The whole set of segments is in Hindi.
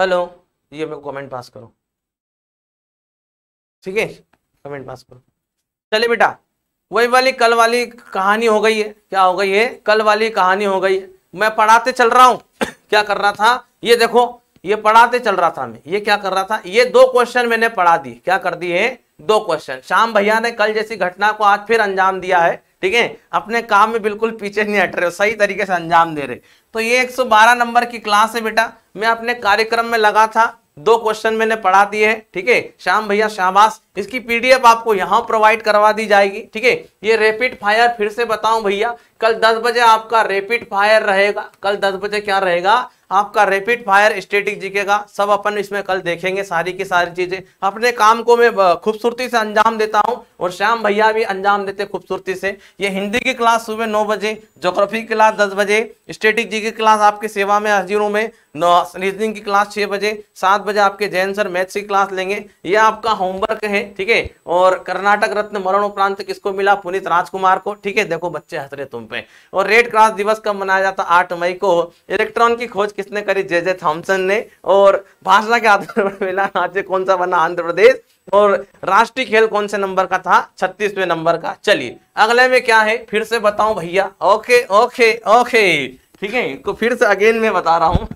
हेलो ये मेरे को कमेंट पास करो ठीक है कमेंट पास करो चले बेटा वही वाली कल वाली कहानी हो गई है क्या हो गई है कल वाली कहानी हो गई है मैं पढ़ाते चल रहा हूँ क्या कर रहा था ये देखो ये पढ़ाते चल रहा था मैं ये क्या कर रहा था ये दो क्वेश्चन मैंने पढ़ा दी क्या कर दिए दो क्वेश्चन शाम भैया ने कल जैसी घटना को आज फिर अंजाम दिया है ठीक है अपने काम में बिल्कुल पीछे नहीं हट रहे हो सही तरीके से अंजाम दे रहे तो ये 112 नंबर की क्लास है बेटा मैं अपने कार्यक्रम में लगा था दो क्वेश्चन मैंने पढ़ा दिए हैं ठीक है श्याम भैया शाहबाश इसकी पीडीएफ आपको यहाँ प्रोवाइड करवा दी जाएगी ठीक है ये रैपिड फायर फिर से बताऊं भैया कल 10 बजे आपका रैपिड फायर रहेगा कल 10 बजे क्या रहेगा आपका रैपिड फायर स्टेटिक जीके का सब अपन इसमें कल देखेंगे सारी की सारी चीजें अपने काम को मैं खूबसूरती से अंजाम देता हूं और श्याम भैया भी अंजाम देते खूबसूरती से ये हिंदी की क्लास सुबह नौ बजे ज्योग्राफी की क्लास दस बजे स्टेटिक जी की क्लास आपकी सेवा में हाजिर में रीजनिंग की क्लास छह बजे सात बजे आपके जैन सर मैथ्स की क्लास लेंगे ये आपका होमवर्क है ठीक है और कर्नाटक रत्न मरण उपरांत किसको मिला पुनित राजकुमार को ठीक है देखो बच्चे हंस रहे तुम पे और रेड क्रॉस दिवस कब मनाया जाता आठ मई को इलेक्ट्रॉन की खोज किसने करी जे जे थॉम्सन ने और भाषा के आधार पर मिला राज्य कौन सा बना आंध्र प्रदेश और राष्ट्रीय खेल कौन से नंबर का था छत्तीसवें नंबर का चलिए अगले में क्या है फिर से बताऊं भैया ओके ओके ओके ठीक है तो फिर से अगेन में बता रहा हूँ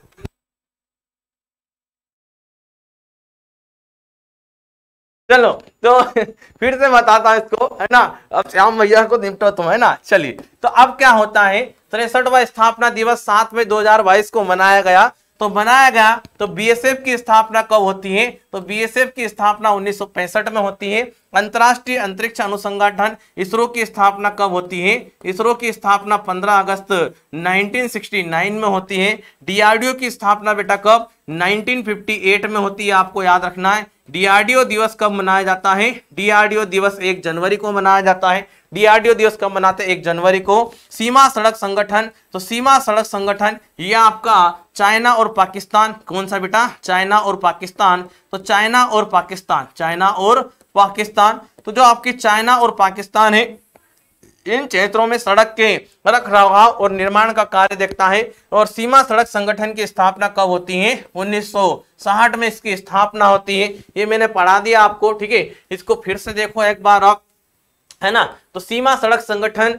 चलो तो फिर से बताता हूँ इसको है ना अब श्याम भैया को निपटो तुम है ना चलिए तो अब क्या होता है तिरसठवा स्थापना दिवस सात मई 2022 को मनाया गया तो मनाया गया तो बीएसएफ की स्थापना कब होती है तो बीएसएफ की स्थापना उन्नीस में होती है अंतर्राष्ट्रीय अंतरिक्ष अनुसंगठन इसरो की स्थापना कब होती है इसरो की स्थापना 15 अगस्त 1969 में होती है डीआरडीओ की स्थापना बेटा कब 1958 में होती है आपको याद रखना है डीआरडीओ दिवस कब मनाया जाता है डीआरडीओ दिवस एक जनवरी को मनाया जाता है डीआरडीओ दिवस कब मनाते हैं एक जनवरी को सीमा सड़क संगठन तो सीमा सड़क संगठन ये आपका चाइना और पाकिस्तान कौन सा बेटा चाइना और पाकिस्तान तो चाइना और पाकिस्तान चाइना और पाकिस्तान तो जो आपके चाइना और पाकिस्तान है इन क्षेत्रों में सड़क के रख रखाव और निर्माण का कार्य देखता है और सीमा सड़क संगठन की स्थापना कब होती है उन्नीस में इसकी स्थापना होती है ये मैंने पढ़ा दिया आपको ठीक है इसको फिर से देखो एक बार आप है ना तो सीमा सड़क संगठन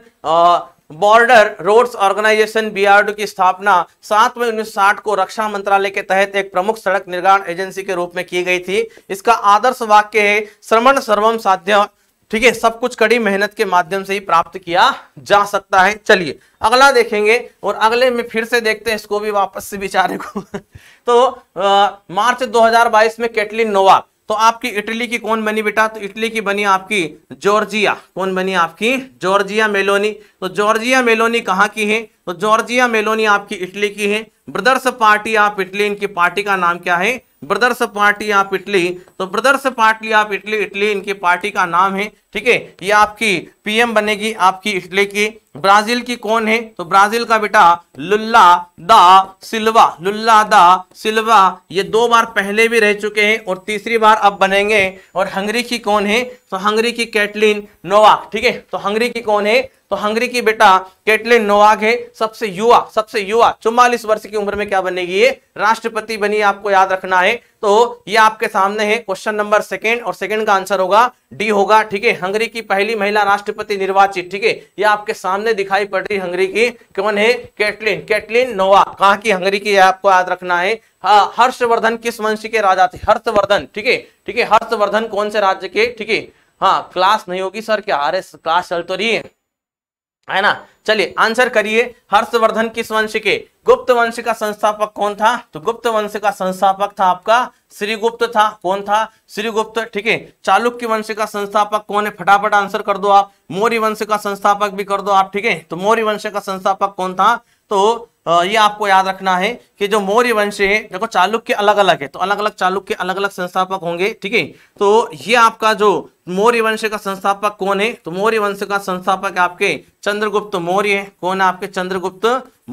बॉर्डर रोड्स ऑर्गेनाइजेशन बीआरडी की स्थापना सात मई उन्नीस को रक्षा मंत्रालय के तहत एक प्रमुख सड़क निर्माण एजेंसी के रूप में की गई थी इसका आदर्श वाक्य है श्रमण सर्वम साध्य ठीक है सब कुछ कड़ी मेहनत के माध्यम से ही प्राप्त किया जा सकता है चलिए अगला देखेंगे और अगले में फिर से देखते हैं इसको भी वापस से बिचारे को तो आ, मार्च 2022 में कैटलिन नोवाक तो आपकी इटली की कौन बनी बेटा तो इटली की बनी आपकी जॉर्जिया कौन बनी आपकी जॉर्जिया मेलोनी तो जॉर्जिया मेलोनी कहाँ की है तो जॉर्जिया मेलोनी आपकी इटली की है ब्रदर्स पार्टी ऑफ इटली इनकी पार्टी का नाम क्या है ब्रदर्स पार्टी ऑफ इटली तो Brothers party of Italy Italy इनकी पार्टी का नाम है ठीक है ये आपकी पीएम बनेगी आपकी इटली की ब्राजील की कौन है तो ब्राजील का बेटा लुल्ला दा सिल्वा लुल्ला दा सिल्वा ये दो बार पहले भी रह चुके हैं और तीसरी बार अब बनेंगे और हंगरी की कौन है तो हंगरी की कैटलिन नोवाक ठीक है तो हंगरी की कौन है तो हंगरी की बेटा कैटलिन नोवाक है सबसे युवा सबसे युवा चौवालीस वर्ष की उम्र में क्या बनेगी ये राष्ट्रपति बनी आपको याद रखना है तो ये आपके सामने है क्वेश्चन नंबर सेकेंड और सेकेंड का आंसर होगा डी होगा ठीक है हंगरी की पहली महिला राष्ट्रपति निर्वाचित ठीक है ये आपके सामने दिखाई पड़ रही हंगरी की कौन है कैटलिन कैटलिन नोवा कहा की हंगरी की आपको याद रखना है हाँ, हर्षवर्धन किस वंश के राजा थे हर्षवर्धन ठीक है ठीक है हर्षवर्धन कौन से राज्य के ठीक है हाँ क्लास नहीं होगी सर क्या अरे क्लास चल तो रही है है ना चलिए आंसर करिए हर्षवर्धन किस वंश के गुप्त वंश का संस्थापक कौन था तो गुप्त वंश का संस्थापक था आपका श्रीगुप्त था कौन था श्रीगुप्त ठीक है चालुक्य वंश का संस्थापक कौन है फटाफट आंसर कर दो आप मौर्य वंश का संस्थापक भी कर दो आप ठीक है तो मौर्य वंश का संस्थापक कौन था तो ये आपको याद रखना है कि जो मौर्य वंश है देखो चालुक्य अलग अलग है तो अलग अलग चालुक्य अलग अलग संस्थापक होंगे ठीक है तो ये आपका जो मौर्य वंश का संस्थापक कौन है तो मौर्य वंश का संस्थापक आपके चंद्रगुप्त मौर्य है कौन आपके चंद्रगुप्त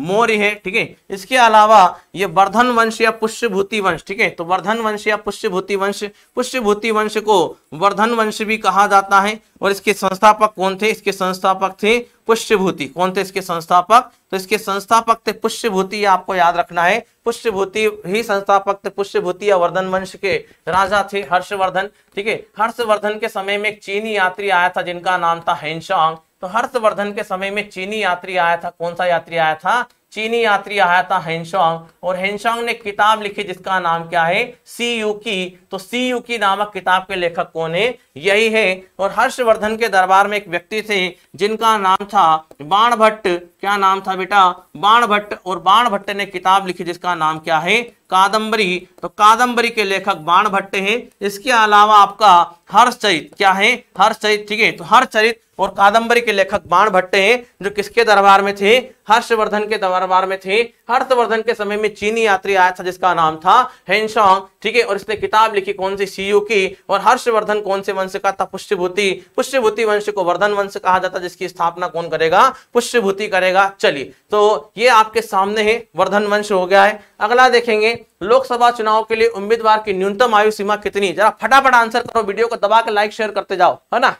मौर्य है ठीक है इसके अलावा ये वर्धन वंश या पुष्यभूति वंश ठीक है तो वर्धन वंश या पुष्यभूति वंश पुष्यभूति वंश को वर्धन वंश भी कहा जाता है और इसके संस्थापक कौन थे इसके संस्थापक थे पुष्यभूति कौन थे इसके संस्थापक तो इसके संस्थापक थे पुष्यभूति आपको याद रखना है पुष्यभूति ही संस्थापक थे पुष्यभूति या वर्धन वंश के राजा थे हर्षवर्धन ठीक है हर्षवर्धन के समय में एक चीनी यात्री आया था जिनका नाम था हेनशांग तो हर्षवर्धन के समय में चीनी यात्री आया था कौन सा यात्री आया था चीनी यात्री आया था हेनशॉन्ग और हेनशॉन्ग ने किताब लिखी जिसका नाम क्या है सी यू की तो सी यू की नामक किताब के लेखक कौन है यही है और हर्षवर्धन के दरबार में एक व्यक्ति थे जिनका नाम था बाण भट्ट क्या नाम था बेटा बाण भट्ट और बाण भट्ट ने किताब लिखी जिसका नाम क्या है कादम्बरी तो कादम्बरी के लेखक बाण भट्टे हैं इसके अलावा आपका चरित क्या है चरित ठीक है तो चरित और कादम्बरी के लेखक बाण भट्टे हैं जो किसके दरबार में थे हर्षवर्धन के दरबार में थे हर्षवर्धन के समय में चीनी यात्री आया था जिसका नाम था हेनशॉन्ग ठीक है और इसने किताब लिखी कौन सी सीयू की और हर्षवर्धन कौन से वंश का था पुष्यभूति पुष्यभूति वंश को वर्धन वंश कहा जाता है जिसकी स्थापना कौन करेगा पुष्यभूति करेगा चलिए तो ये आपके सामने है वर्धन वंश हो गया है अगला देखेंगे लोकसभा चुनाव के लिए उम्मीदवार की न्यूनतम आयु सीमा कितनी जरा फटाफट आंसर करो वीडियो को दबा के लाइक शेयर करते जाओ है ना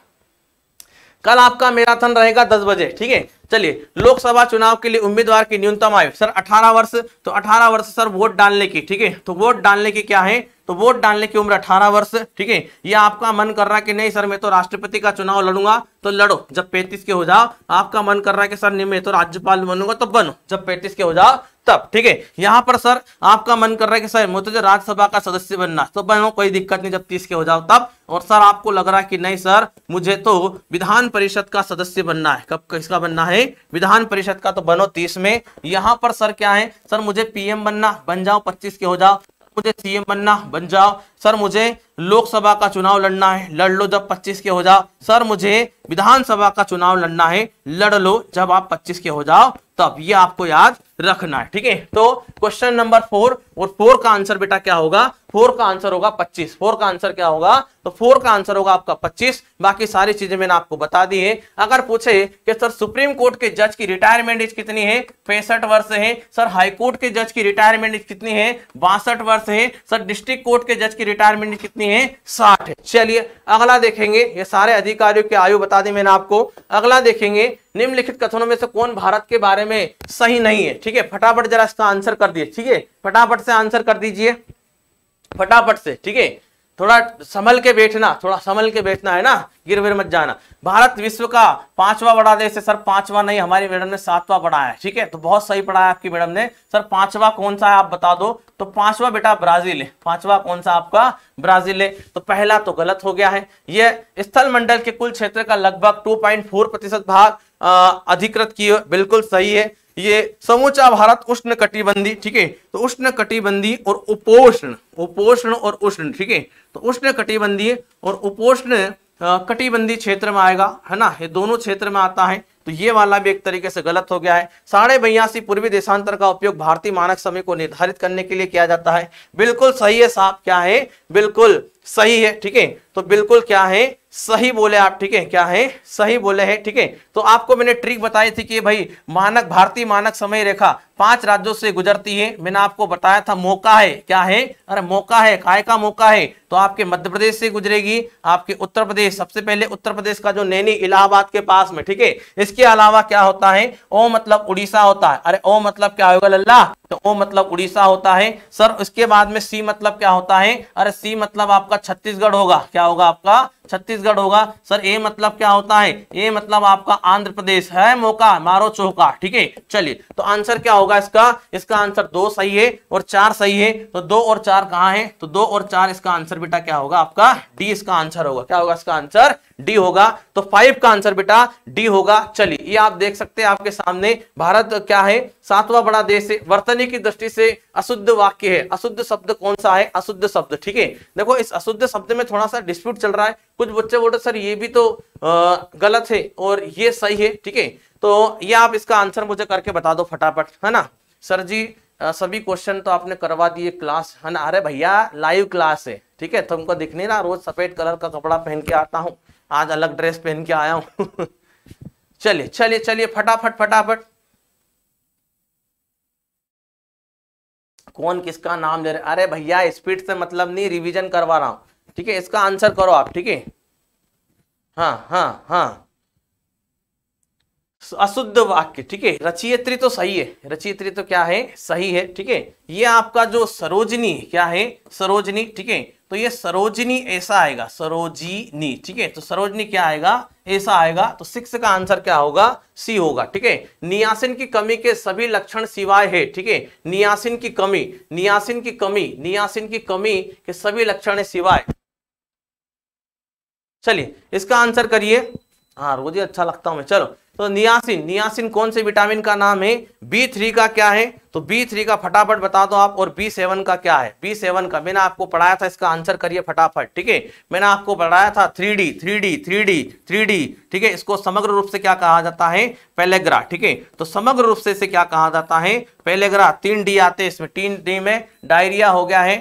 कल आपका मैराथन रहेगा दस बजे ठीक है चलिए लोकसभा चुनाव के लिए उम्मीदवार की न्यूनतम आयु सर 18 वर्ष तो 18 वर्ष सर वोट डालने की ठीक है तो वोट डालने की क्या है तो वोट डालने की उम्र 18 वर्ष ठीक है ये आपका मन कर रहा है कि नहीं सर मैं तो राष्ट्रपति का चुनाव लड़ूंगा तो लड़ो जब 35 के हो जाओ आपका मन कर रहा है कि सर नहीं मैं तो राज्यपाल बनूंगा तो बनो जब पैंतीस के हो जाओ तब ठीक है यहाँ पर सर आपका मन कर रहा है कि सर मुझे राज्यसभा का सदस्य बनना तो बनो कोई दिक्कत नहीं जब तीस के हो जाओ तब और सर आपको लग रहा है कि नहीं सर मुझे तो विधान परिषद का सदस्य बनना है कब किसका बनना है विधान परिषद का तो बनो तीस में यहाँ पर सर क्या है सर मुझे पीएम बनना बन जाओ पच्चीस के हो जाओ मुझे सीएम बनना बन जाओ सर मुझे लोकसभा का चुनाव लड़ना है लड़ लो जब 25 के हो जाओ सर मुझे विधानसभा का चुनाव लड़ना है लड़ लो जब आप 25 के हो जाओ अब ये आपको याद रखना है ठीक है तो क्वेश्चन नंबर फोर और फोर का आंसर बेटा क्या होगा फोर का आंसर होगा पच्चीस फोर का आंसर क्या होगा तो फोर का आंसर होगा आपका पच्चीस बाकी सारी चीजें मैंने आपको बता दी है अगर पूछे कि सर सुप्रीम कोर्ट के जज की रिटायरमेंट एज कितनी है पैंसठ वर्ष है सर हाईकोर्ट के जज की रिटायरमेंट एज कितनी है बासठ वर्ष है सर डिस्ट्रिक्ट कोर्ट के जज की रिटायरमेंट एज कितनी है साठ है चलिए अगला देखेंगे ये सारे अधिकारियों की आयु बता दी मैंने आपको अगला देखेंगे निम्नलिखित कथनों में से कौन भारत के बारे में सही नहीं है ठीक है फटाफट जरा इसका आंसर कर दिए ठीक है फटाफट से आंसर कर दीजिए फटाफट से ठीक है थोड़ा संभल के बैठना थोड़ा संभल के बैठना है ना गिर गिर मत जाना भारत विश्व का पांचवा बड़ा देश है सर पांचवा नहीं हमारी मैडम ने सातवा पढ़ाया है ठीक है तो बहुत सही पढ़ाया आपकी मैडम ने सर पांचवा कौन सा है आप बता दो तो पांचवा बेटा ब्राजील है पांचवा कौन सा आपका ब्राजील है तो पहला तो गलत हो गया है यह स्थल मंडल के कुल क्षेत्र का लगभग टू प्रतिशत भाग अधिकृत की बिल्कुल सही है ये समूचा भारत उष्ण कटिबंधी ठीक है तो उष्ण कटिबंधी और उपोष्ण उपोष्ण और उष्ण ठीक है तो उष्ण कटिबंधी और उपोष्ण कटिबंधी क्षेत्र में आएगा है ना ये दोनों क्षेत्र में आता है तो ये वाला भी एक तरीके से गलत हो गया है साढ़े बयासी पूर्वी देशांतर का उपयोग भारतीय मानक समय को निर्धारित करने के लिए किया जाता है बिल्कुल सही है साहब क्या है बिल्कुल सही है ठीक है तो बिल्कुल क्या है सही बोले आप ठीक है क्या है सही बोले हैं ठीक है तो आपको मैंने ट्रिक बताई थी कि भाई मानक भारतीय मानक समय रेखा पांच राज्यों से गुजरती है मैंने आपको बताया था मौका है क्या है अरे मौका है काय का मौका है तो आपके मध्य प्रदेश से गुजरेगी आपके उत्तर प्रदेश सबसे पहले उत्तर प्रदेश का जो नैनी इलाहाबाद के पास में ठीक है इसके अलावा क्या होता है ओ मतलब उड़ीसा होता है अरे ओ मतलब क्या होगा लल्ला तो ओ मतलब उड़ीसा होता है सर उसके बाद में सी मतलब क्या होता है अरे सी मतलब आपका छत्तीसगढ़ होगा क्या होगा आपका छत्तीसगढ़ होगा सर ए मतलब क्या होता है ए मतलब आपका आंध्र प्रदेश है मौका मारो चौका ठीक है चलिए तो आंसर क्या होगा होगा इसका इसका आंसर दो सही है और चार सही है तो दो और चार कहाँ है तो दो और चार इसका आंसर बेटा क्या होगा आपका डी इसका आंसर होगा क्या होगा इसका आंसर डी होगा तो फाइव का आंसर बेटा डी होगा चलिए ये आप देख सकते हैं आपके सामने भारत क्या है सातवां बड़ा देश है वर्तनी की दृष्टि से अशुद्ध वाक्य है अशुद्ध शब्द कौन सा है अशुद्ध शब्द ठीक है देखो इस अशुद्ध शब्द में थोड़ा सा डिस्प्यूट चल रहा है कुछ बच्चे बोल रहे सर ये भी तो गलत है और ये सही है ठीक है तो ये आप इसका आंसर मुझे करके बता दो फटाफट है ना सर जी सभी क्वेश्चन तो आपने करवा दिए क्लास है ना अरे भैया लाइव क्लास है ठीक है तुमको दिख नहीं रहा रोज सफेद कलर का कपड़ा पहन के आता हूँ आज अलग ड्रेस पहन के आया हूँ चलिए चलिए चलिए फटाफट फटाफट कौन किसका नाम ले रहे अरे भैया स्पीड से मतलब नहीं रिवीजन करवा रहा हूँ ठीक है इसका आंसर करो आप ठीक है हाँ हाँ हाँ अशुद्ध वाक्य ठीक है रचियत्री तो सही है रचियत्री तो क्या है सही है ठीक है ये आपका जो सरोजनी क्या है सरोजनी ठीक है तो ये सरोजनी ऐसा आएगा सरोजिनी ठीक है तो सरोजनी क्या आएगा ऐसा आएगा तो सिक्स का आंसर क्या होगा सी होगा ठीक है नियासिन की कमी के सभी लक्षण सिवाय है ठीक है नियासिन की कमी नियासिन की कमी नियासिन की कमी के सभी लक्षण सिवाय चलिए इसका आंसर करिए हाँ रोज ही अच्छा लगता हूँ मैं चलो तो नियासिन नियासिन कौन से विटामिन का नाम है बी थ्री का क्या है तो बी थ्री का फटाफट बता दो आप और बी सेवन का क्या है बी सेवन का मैंने आपको पढ़ाया था इसका आंसर करिए फटाफट ठीक है मैंने आपको पढ़ाया था three D three D three D three D ठीक है इसको समग्र रूप से क्या कहा जाता है पेलेग्रा ठीक है तो समग्र रूप से इसे क्या कहा जाता है पेलेग्रा तीन डी आते हैं इसमें तीन डी में डायरिया हो गया है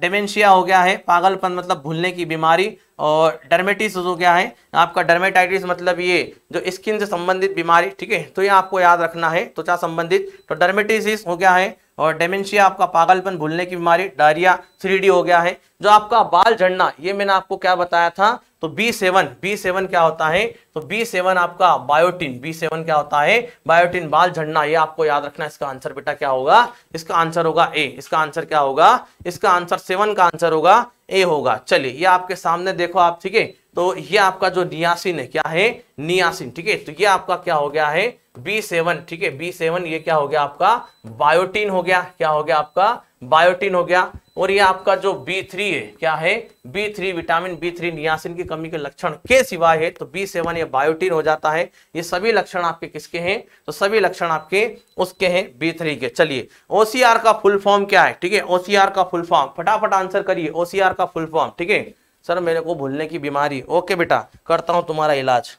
डेमेंशिया हो गया है पागलपन मतलब भूलने की बीमारी और डर्मेटिस हो गया है आपका डर्मेटाइटिस मतलब ये जो स्किन से संबंधित बीमारी ठीक है तो ये आपको याद रखना है त्वचा संबंधित तो डर्मेटिस हो गया है और डेमेंशिया आपका पागलपन भूलने की बीमारी डायरिया थ्री हो गया है जो आपका बाल झड़ना ये मैंने आपको क्या बताया था तो बी सेवन बी सेवन क्या होता है तो बी सेवन आपका बायोटिन सेवन क्या होता है बायोटिन बाल झड़ना ये आपको याद रखना इसका आंसर बेटा क्या होगा इसका आंसर होगा ए इसका आंसर क्या होगा इसका आंसर सेवन का आंसर होगा ए होगा चलिए ये आपके सामने देखो आप ठीक है तो ये आपका जो नियासिन है क्या है नियासिन ठीक है तो ये आपका क्या हो गया है बी सेवन ठीक है बी सेवन ये क्या हो गया आपका बायोटीन हो गया क्या हो गया आपका बायोटीन हो गया और ये आपका जो बी थ्री है क्या है B three vitamin B three niacin की कमी के लक्षण के सिवाय है तो बी सेवन ये बायोटीन हो जाता है ये सभी लक्षण आपके किसके हैं तो सभी लक्षण आपके उसके हैं बी थ्री के चलिए ओसीआर का फुल फॉर्म क्या है ठीक है ओसीआर का फुल फॉर्म फटाफट आंसर करिए ओसीआर का फुल फॉर्म ठीक है सर मेरे को भूलने की बीमारी ओके बेटा करता हूं तुम्हारा इलाज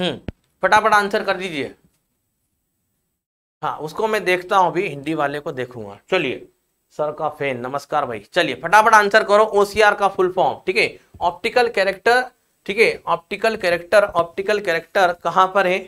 हम्म फटाफट आंसर कर दीजिए हाँ उसको मैं देखता हूँ अभी हिंदी वाले को देखूंगा चलिए सर का फैन नमस्कार भाई चलिए फटाफट आंसर करो ओसीआर का फुल फॉर्म ठीक है ऑप्टिकल कैरेक्टर ठीक है ऑप्टिकल कैरेक्टर ऑप्टिकल कैरेक्टर कहां पर है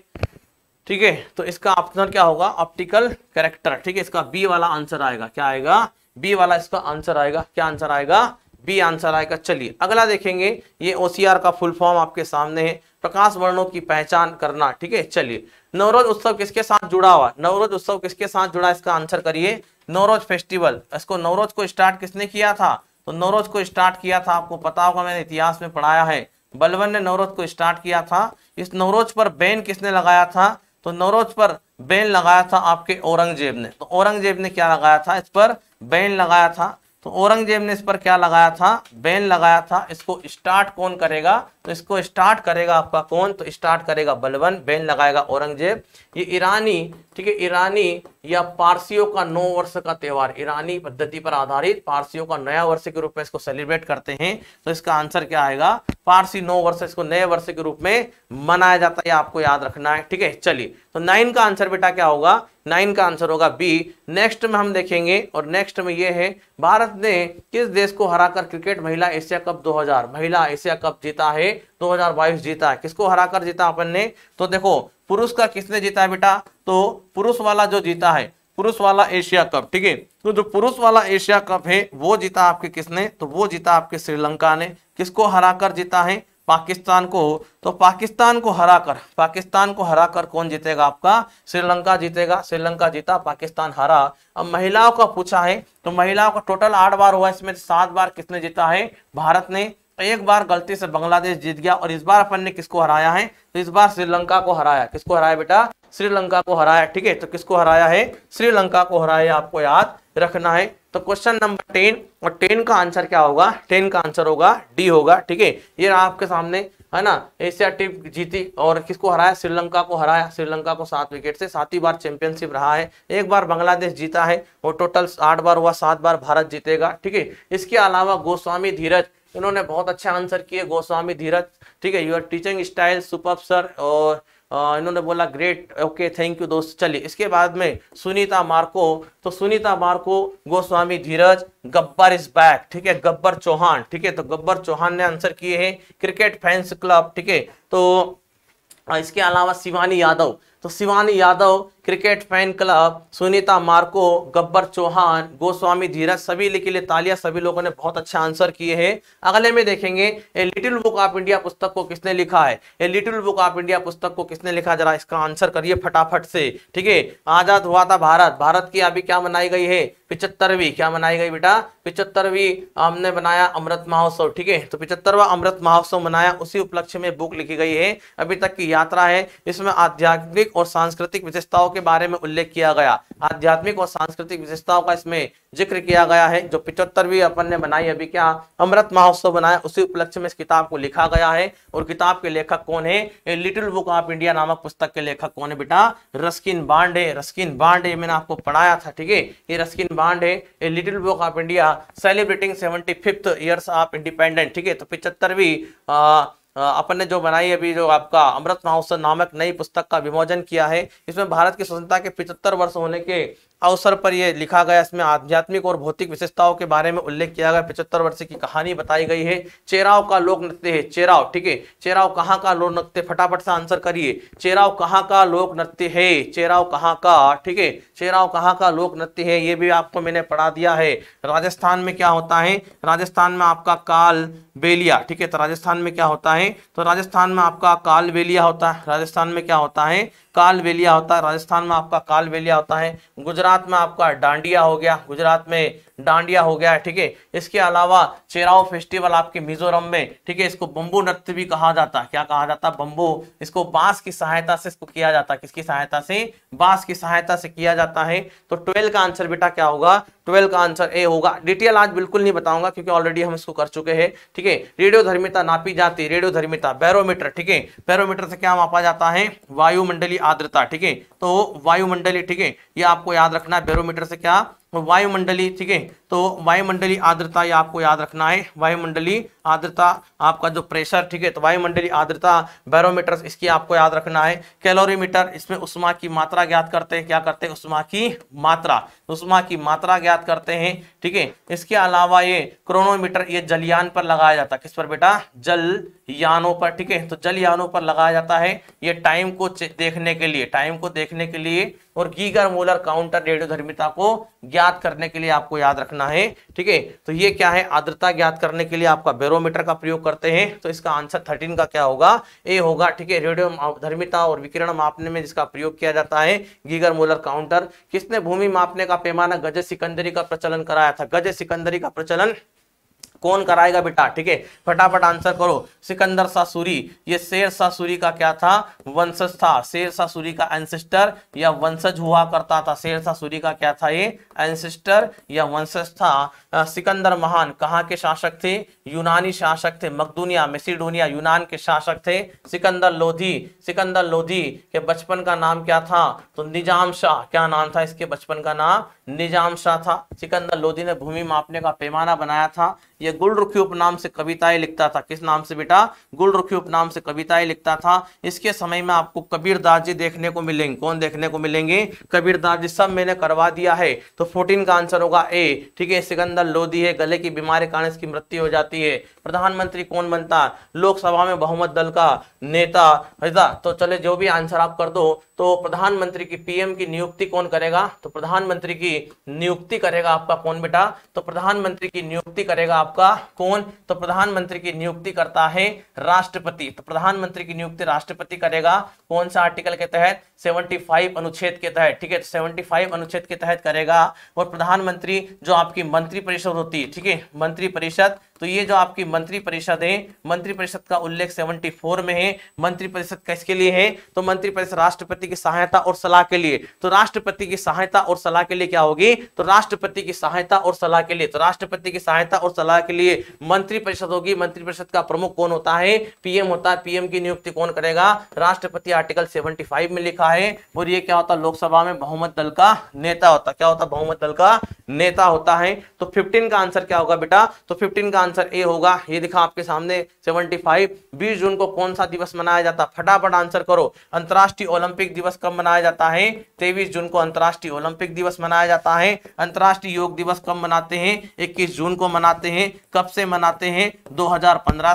ठीक है तो इसका ऑप्शन क्या होगा ऑप्टिकल करेक्टर ठीक है इसका बी वाला आंसर आएगा क्या आएगा बी वाला इसका आंसर आएगा क्या आंसर आएगा बी आंसर आएगा चलिए अगला देखेंगे ये ओसीआर का फुल फॉर्म आपके सामने है प्रकाश वर्णों की पहचान करना ठीक है चलिए नवरोज उत्सव किसके साथ जुड़ा हुआ नवरोज उत्सव किसके साथ जुड़ा इसका आंसर करिए नवरोज फेस्टिवल इसको नवरोज को स्टार्ट किसने किया था तो नवरोज को स्टार्ट किया था आपको पता होगा मैंने इतिहास में पढ़ाया है बलवन ने नवरोज को स्टार्ट किया था इस नवरोज पर बैन किसने लगाया था तो नवरोज पर बैन लगाया था आपके औरंगजेब ने तो औरंगजेब ने क्या लगाया था इस पर बैन लगाया था तो औरंगजेब ने इस पर क्या लगाया था बैन लगाया था इसको स्टार्ट कौन करेगा तो इसको स्टार्ट करेगा आपका कौन तो स्टार्ट करेगा बलवन बैन लगाएगा औरंगजेब ये ईरानी ठीक है ईरानी या पारसियों का नौ वर्ष का त्यौहार ईरानी पद्धति पर आधारित पारसियों का नया वर्ष के रूप में इसको सेलिब्रेट करते हैं तो इसका आंसर क्या आएगा पारसी नौ वर्ष इसको नए वर्ष के रूप में मनाया जाता है आपको याद रखना है ठीक है चलिए तो नाइन का आंसर बेटा क्या होगा नाइन का आंसर होगा बी नेक्स्ट में हम देखेंगे और नेक्स्ट में ये है भारत ने किस देश को हराकर क्रिकेट महिला एशिया कप 2000 महिला एशिया कप जीता है 2022 जीता किसको हरा कर जीता अपन ने तो देखो पुरुष का किसने जीता बेटा तो पुरुष वाला जो जीता है पुरुष वाला एशिया कप ठीक है तो जो पुरुष वाला एशिया कप है वो जीता आपके किसने तो वो जीता आपके श्रीलंका ने किसको हरा कर जीता है पाकिस्तान को तो पाकिस्तान को हराकर पाकिस्तान को हराकर कौन जीतेगा आपका श्रीलंका जीतेगा श्रीलंका जीता पाकिस्तान हरा अब महिलाओं का पूछा है तो महिलाओं का टोटल आठ बार हुआ इसमें सात बार किसने जीता है भारत ने एक बार गलती से बांग्लादेश जीत गया और इस बार अपन ने किसको हराया है तो इस बार श्रीलंका को हराया किसको हराया बेटा श्रीलंका को हराया ठीक है तो किसको हराया है श्रीलंका को हराया आपको याद रखना है तो क्वेश्चन नंबर टेन और टेन का आंसर क्या होगा टेन का आंसर होगा डी होगा ठीक है ये रहा आपके सामने है ना एशिया टीम जीती और किसको हराया श्रीलंका को हराया श्रीलंका को सात विकेट से सात ही बार चैंपियनशिप रहा है एक बार बांग्लादेश जीता है और टोटल आठ बार हुआ सात बार भारत जीतेगा ठीक है इसके अलावा गोस्वामी धीरज इन्होंने बहुत अच्छा आंसर किए गोस्वामी धीरज ठीक है your teaching style super sir और इन्होंने बोला ग्रेट ओके थैंक यू दोस्त चलिए इसके बाद में सुनीता मार्को तो सुनीता मार्को गोस्वामी धीरज गब्बर इज बैक ठीक है गब्बर चौहान ठीक है तो गब्बर चौहान ने आंसर किए हैं क्रिकेट फैंस क्लब ठीक है तो इसके अलावा शिवानी यादव तो Shivani Yadav cricket fan club Sunita Marko Gabbar Chauhan Goswami Dheeraj सभी के लिए तालिया सभी लोगों ने बहुत अच्छा आंसर किए हैं अगले में देखेंगे a little book of India पुस्तक को किसने लिखा है a little book of India पुस्तक को किसने लिखा जरा इसका आंसर करिए फटाफट से ठीक है आजाद हुआ था भारत भारत की अभी क्या मनाई गई है पिचहत्तरवीं क्या मनाई गई बेटा पिचहत्तरवीं हमने बनाया अमृत महोत्सव ठीक है तो पिचहत्तरवा अमृत महोत्सव मनाया उसी उपलक्ष्य में बुक लिखी गई है अभी तक की यात्रा है इसमें आध्यात्मिक और सांस्कृतिक विशेषताओं के बारे में उल्लेख किया गया आध्यात्मिक और सांस्कृतिक विशेषताओं का इसमें जिक्र किया गया है जो पिचहत्तरवीं अपन ने बनाई अभी क्या अमृत महोत्सव बनाया उसी उपलक्ष्य में इस किताब को लिखा गया है और किताब के लेखक कौन है लिटिल बुक ऑफ इंडिया नामक पुस्तक के लेखक कौन है बेटा रस्किन बांड है रस्किन बांड है मैंने आपको पढ़ाया था ठीक है ये रस्किन बांड है little book of India celebrating seventy fifth years of independent ठीक है तो पिचहत्तरवीं अपन ने जो बनाई अभी जो आपका अमृत महोत्सव नामक नई पुस्तक का विमोचन किया है इसमें भारत की स्वतंत्रता के 75 वर्ष होने के अवसर पर यह लिखा गया इसमें आध्यात्मिक और भौतिक विशेषताओं के बारे में उल्लेख किया गया पिछहत्तर वर्ष की कहानी बताई गई है चेराव का लोक नृत्य है चेराव ठीक है चेराव कहाँ का लोक नृत्य फटाफट से आंसर करिए चेराव कहाँ का लोक नृत्य है चेराव कहाँ का ठीक है चेराव कहाँ का लोक नृत्य है ये भी आपको मैंने पढ़ा दिया है राजस्थान में क्या होता है राजस्थान में आपका काल बेलिया ठीक है तो राजस्थान में क्या होता है तो राजस्थान में आपका काल बेलिया होता है राजस्थान में क्या होता है कालवेलिया होता है राजस्थान में आपका कालवेलिया होता है गुजरात में आपका डांडिया हो गया गुजरात में डांडिया हो गया ठीक है इसके अलावा चेराव फेस्टिवल आपके मिजोरम में ठीक है इसको बम्बू नृत्य भी कहा जाता है क्या कहा जाता है बम्बू इसको बांस की सहायता से इसको किया जाता है किसकी सहायता से बांस की सहायता से किया जाता है तो ट्वेल्व का आंसर बेटा क्या होगा ट्वेल्व का आंसर ए होगा डिटेल आज बिल्कुल नहीं बताऊंगा क्योंकि ऑलरेडी हम इसको कर चुके हैं ठीक है रेडियो धर्मिता नापी जाती रेडियो धर्मिता बैरोमीटर ठीक है बैरोमीटर से क्या मापा जाता है वायुमंडली आर्द्रता ठीक है तो वायुमंडली ठीक है ये आपको याद रखना है बैरोमीटर से क्या वायुमंडली ठीक है तो वायुमंडली आर्द्रता ये आपको याद रखना है वायुमंडली आर्द्रता आपका जो प्रेशर ठीक है तो वायुमंडलीय आर्द्रता बैरोमीटर इसकी आपको याद रखना है कैलोरीमीटर इसमें उष्मा की मात्रा ज्ञात करते हैं क्या करते हैं उष्मा की मात्रा उष्मा की मात्रा ज्ञात करते हैं ठीक है इसके अलावा ये क्रोनोमीटर ये जलयान पर लगाया जाता है किस पर बेटा जल यानों पर ठीक है तो जल यानों पर लगाया जाता है ये टाइम को देखने के लिए टाइम को देखने के लिए और गीगर मोलर काउंटर रेडियोधर्मिता को ज्ञात करने के लिए आपको याद रखना है ठीक है तो ये क्या है आर्द्रता ज्ञात करने के लिए आपका थर्मोमीटर का प्रयोग करते हैं तो इसका आंसर थर्टीन का क्या होगा ए होगा ठीक है रेडियो धर्मिता और विकिरण मापने में जिसका प्रयोग किया जाता है गीगर मोलर काउंटर किसने भूमि मापने का पैमाना गज सिकंदरी का प्रचलन कराया था गज सिकंदरी का प्रचलन कौन कराएगा बेटा ठीक है फटाफट आंसर करो सिकंदर सासूरी ये शेर सासूरी का क्या था वंशज था शेर सासूरी का एंसेस्टर या वंशज हुआ करता था शेर सासूरी का क्या था ये एंसेस्टर या वंशज था सिकंदर महान कहाँ के शासक थे यूनानी शासक थे मकदूनिया मेसिडोनिया यूनान के शासक थे सिकंदर लोधी सिकंदर लोधी के बचपन का नाम क्या था तो निजाम शाह क्या नाम था इसके बचपन का नाम निजाम शाह था सिकंदर लोधी ने भूमि मापने का पैमाना बनाया था ये गुलरुखी उपनाम से कविताएं लिखता था किस नाम से बेटा गुलरुखी उपनाम से कविताएं लिखता था इसके समय में आपको कबीरदास जी देखने को मिलेंगे कौन देखने को मिलेंगे कबीरदास जी सब मैंने करवा दिया है तो फोर्टीन का आंसर होगा ए ठीक है सिकंदर लोधी है गले की बीमारी कारण इसकी मृत्यु हो जाती है प्रधानमंत्री कौन बनता लोकसभा में बहुमत दल का नेता तो चले जो भी आंसर आप कर दो तो प्रधानमंत्री की पीएम की नियुक्ति कौन करेगा तो प्रधानमंत्री की नियुक्ति करेगा आपका कौन बेटा तो प्रधानमंत्री की नियुक्ति करेगा आपका कौन तो प्रधानमंत्री की नियुक्ति करता है राष्ट्रपति तो प्रधानमंत्री की नियुक्ति राष्ट्रपति करेगा कौन सा आर्टिकल के तहत 75 अनुच्छेद के तहत ठीक है तो 75 अनुच्छेद के तहत करेगा और प्रधानमंत्री जो आपकी मंत्रिपरिषद होती है ठीक है मंत्रिपरिषद तो ये जो आपकी मंत्रिपरिषद है मंत्रिपरिषद का उल्लेख सेवेंटी फोर में है मंत्रिपरिषद किसके लिए है तो मंत्रिपरिषद राष्ट्रपति की सहायता और सलाह के लिए तो राष्ट्रपति की सहायता और सलाह के लिए क्या होगी तो राष्ट्रपति की सहायता और सलाह के लिए तो राष्ट्रपति की सहायता और सलाह के लिए मंत्रिपरिषद होगी मंत्रिपरिषद का प्रमुख कौन होता है पीएम होता है पीएम की नियुक्ति कौन करेगा राष्ट्रपति आर्टिकल फाइव में लिखा है और ये क्या होता है लोकसभा में बहुमत दल का नेता होता क्या होता बहुमत दल का नेता होता है तो फिफ्टीन का आंसर क्या होगा बेटा तो फिफ्टीन का आंसर ए होगा ये दिखा आपके सामने 75 20 जून को कौन सा दिवस मनाया जाता फटाफट आंसर करो अंतरराष्ट्रीय ओलंपिक दिवस कब मनाया जाता है 23 जून को अंतरराष्ट्रीय ओलंपिक दिवस मनाया जाता है अंतरराष्ट्रीय योग दिवस कब मनाते हैं 21 जून को मनाते हैं कब से मनाते हैं दो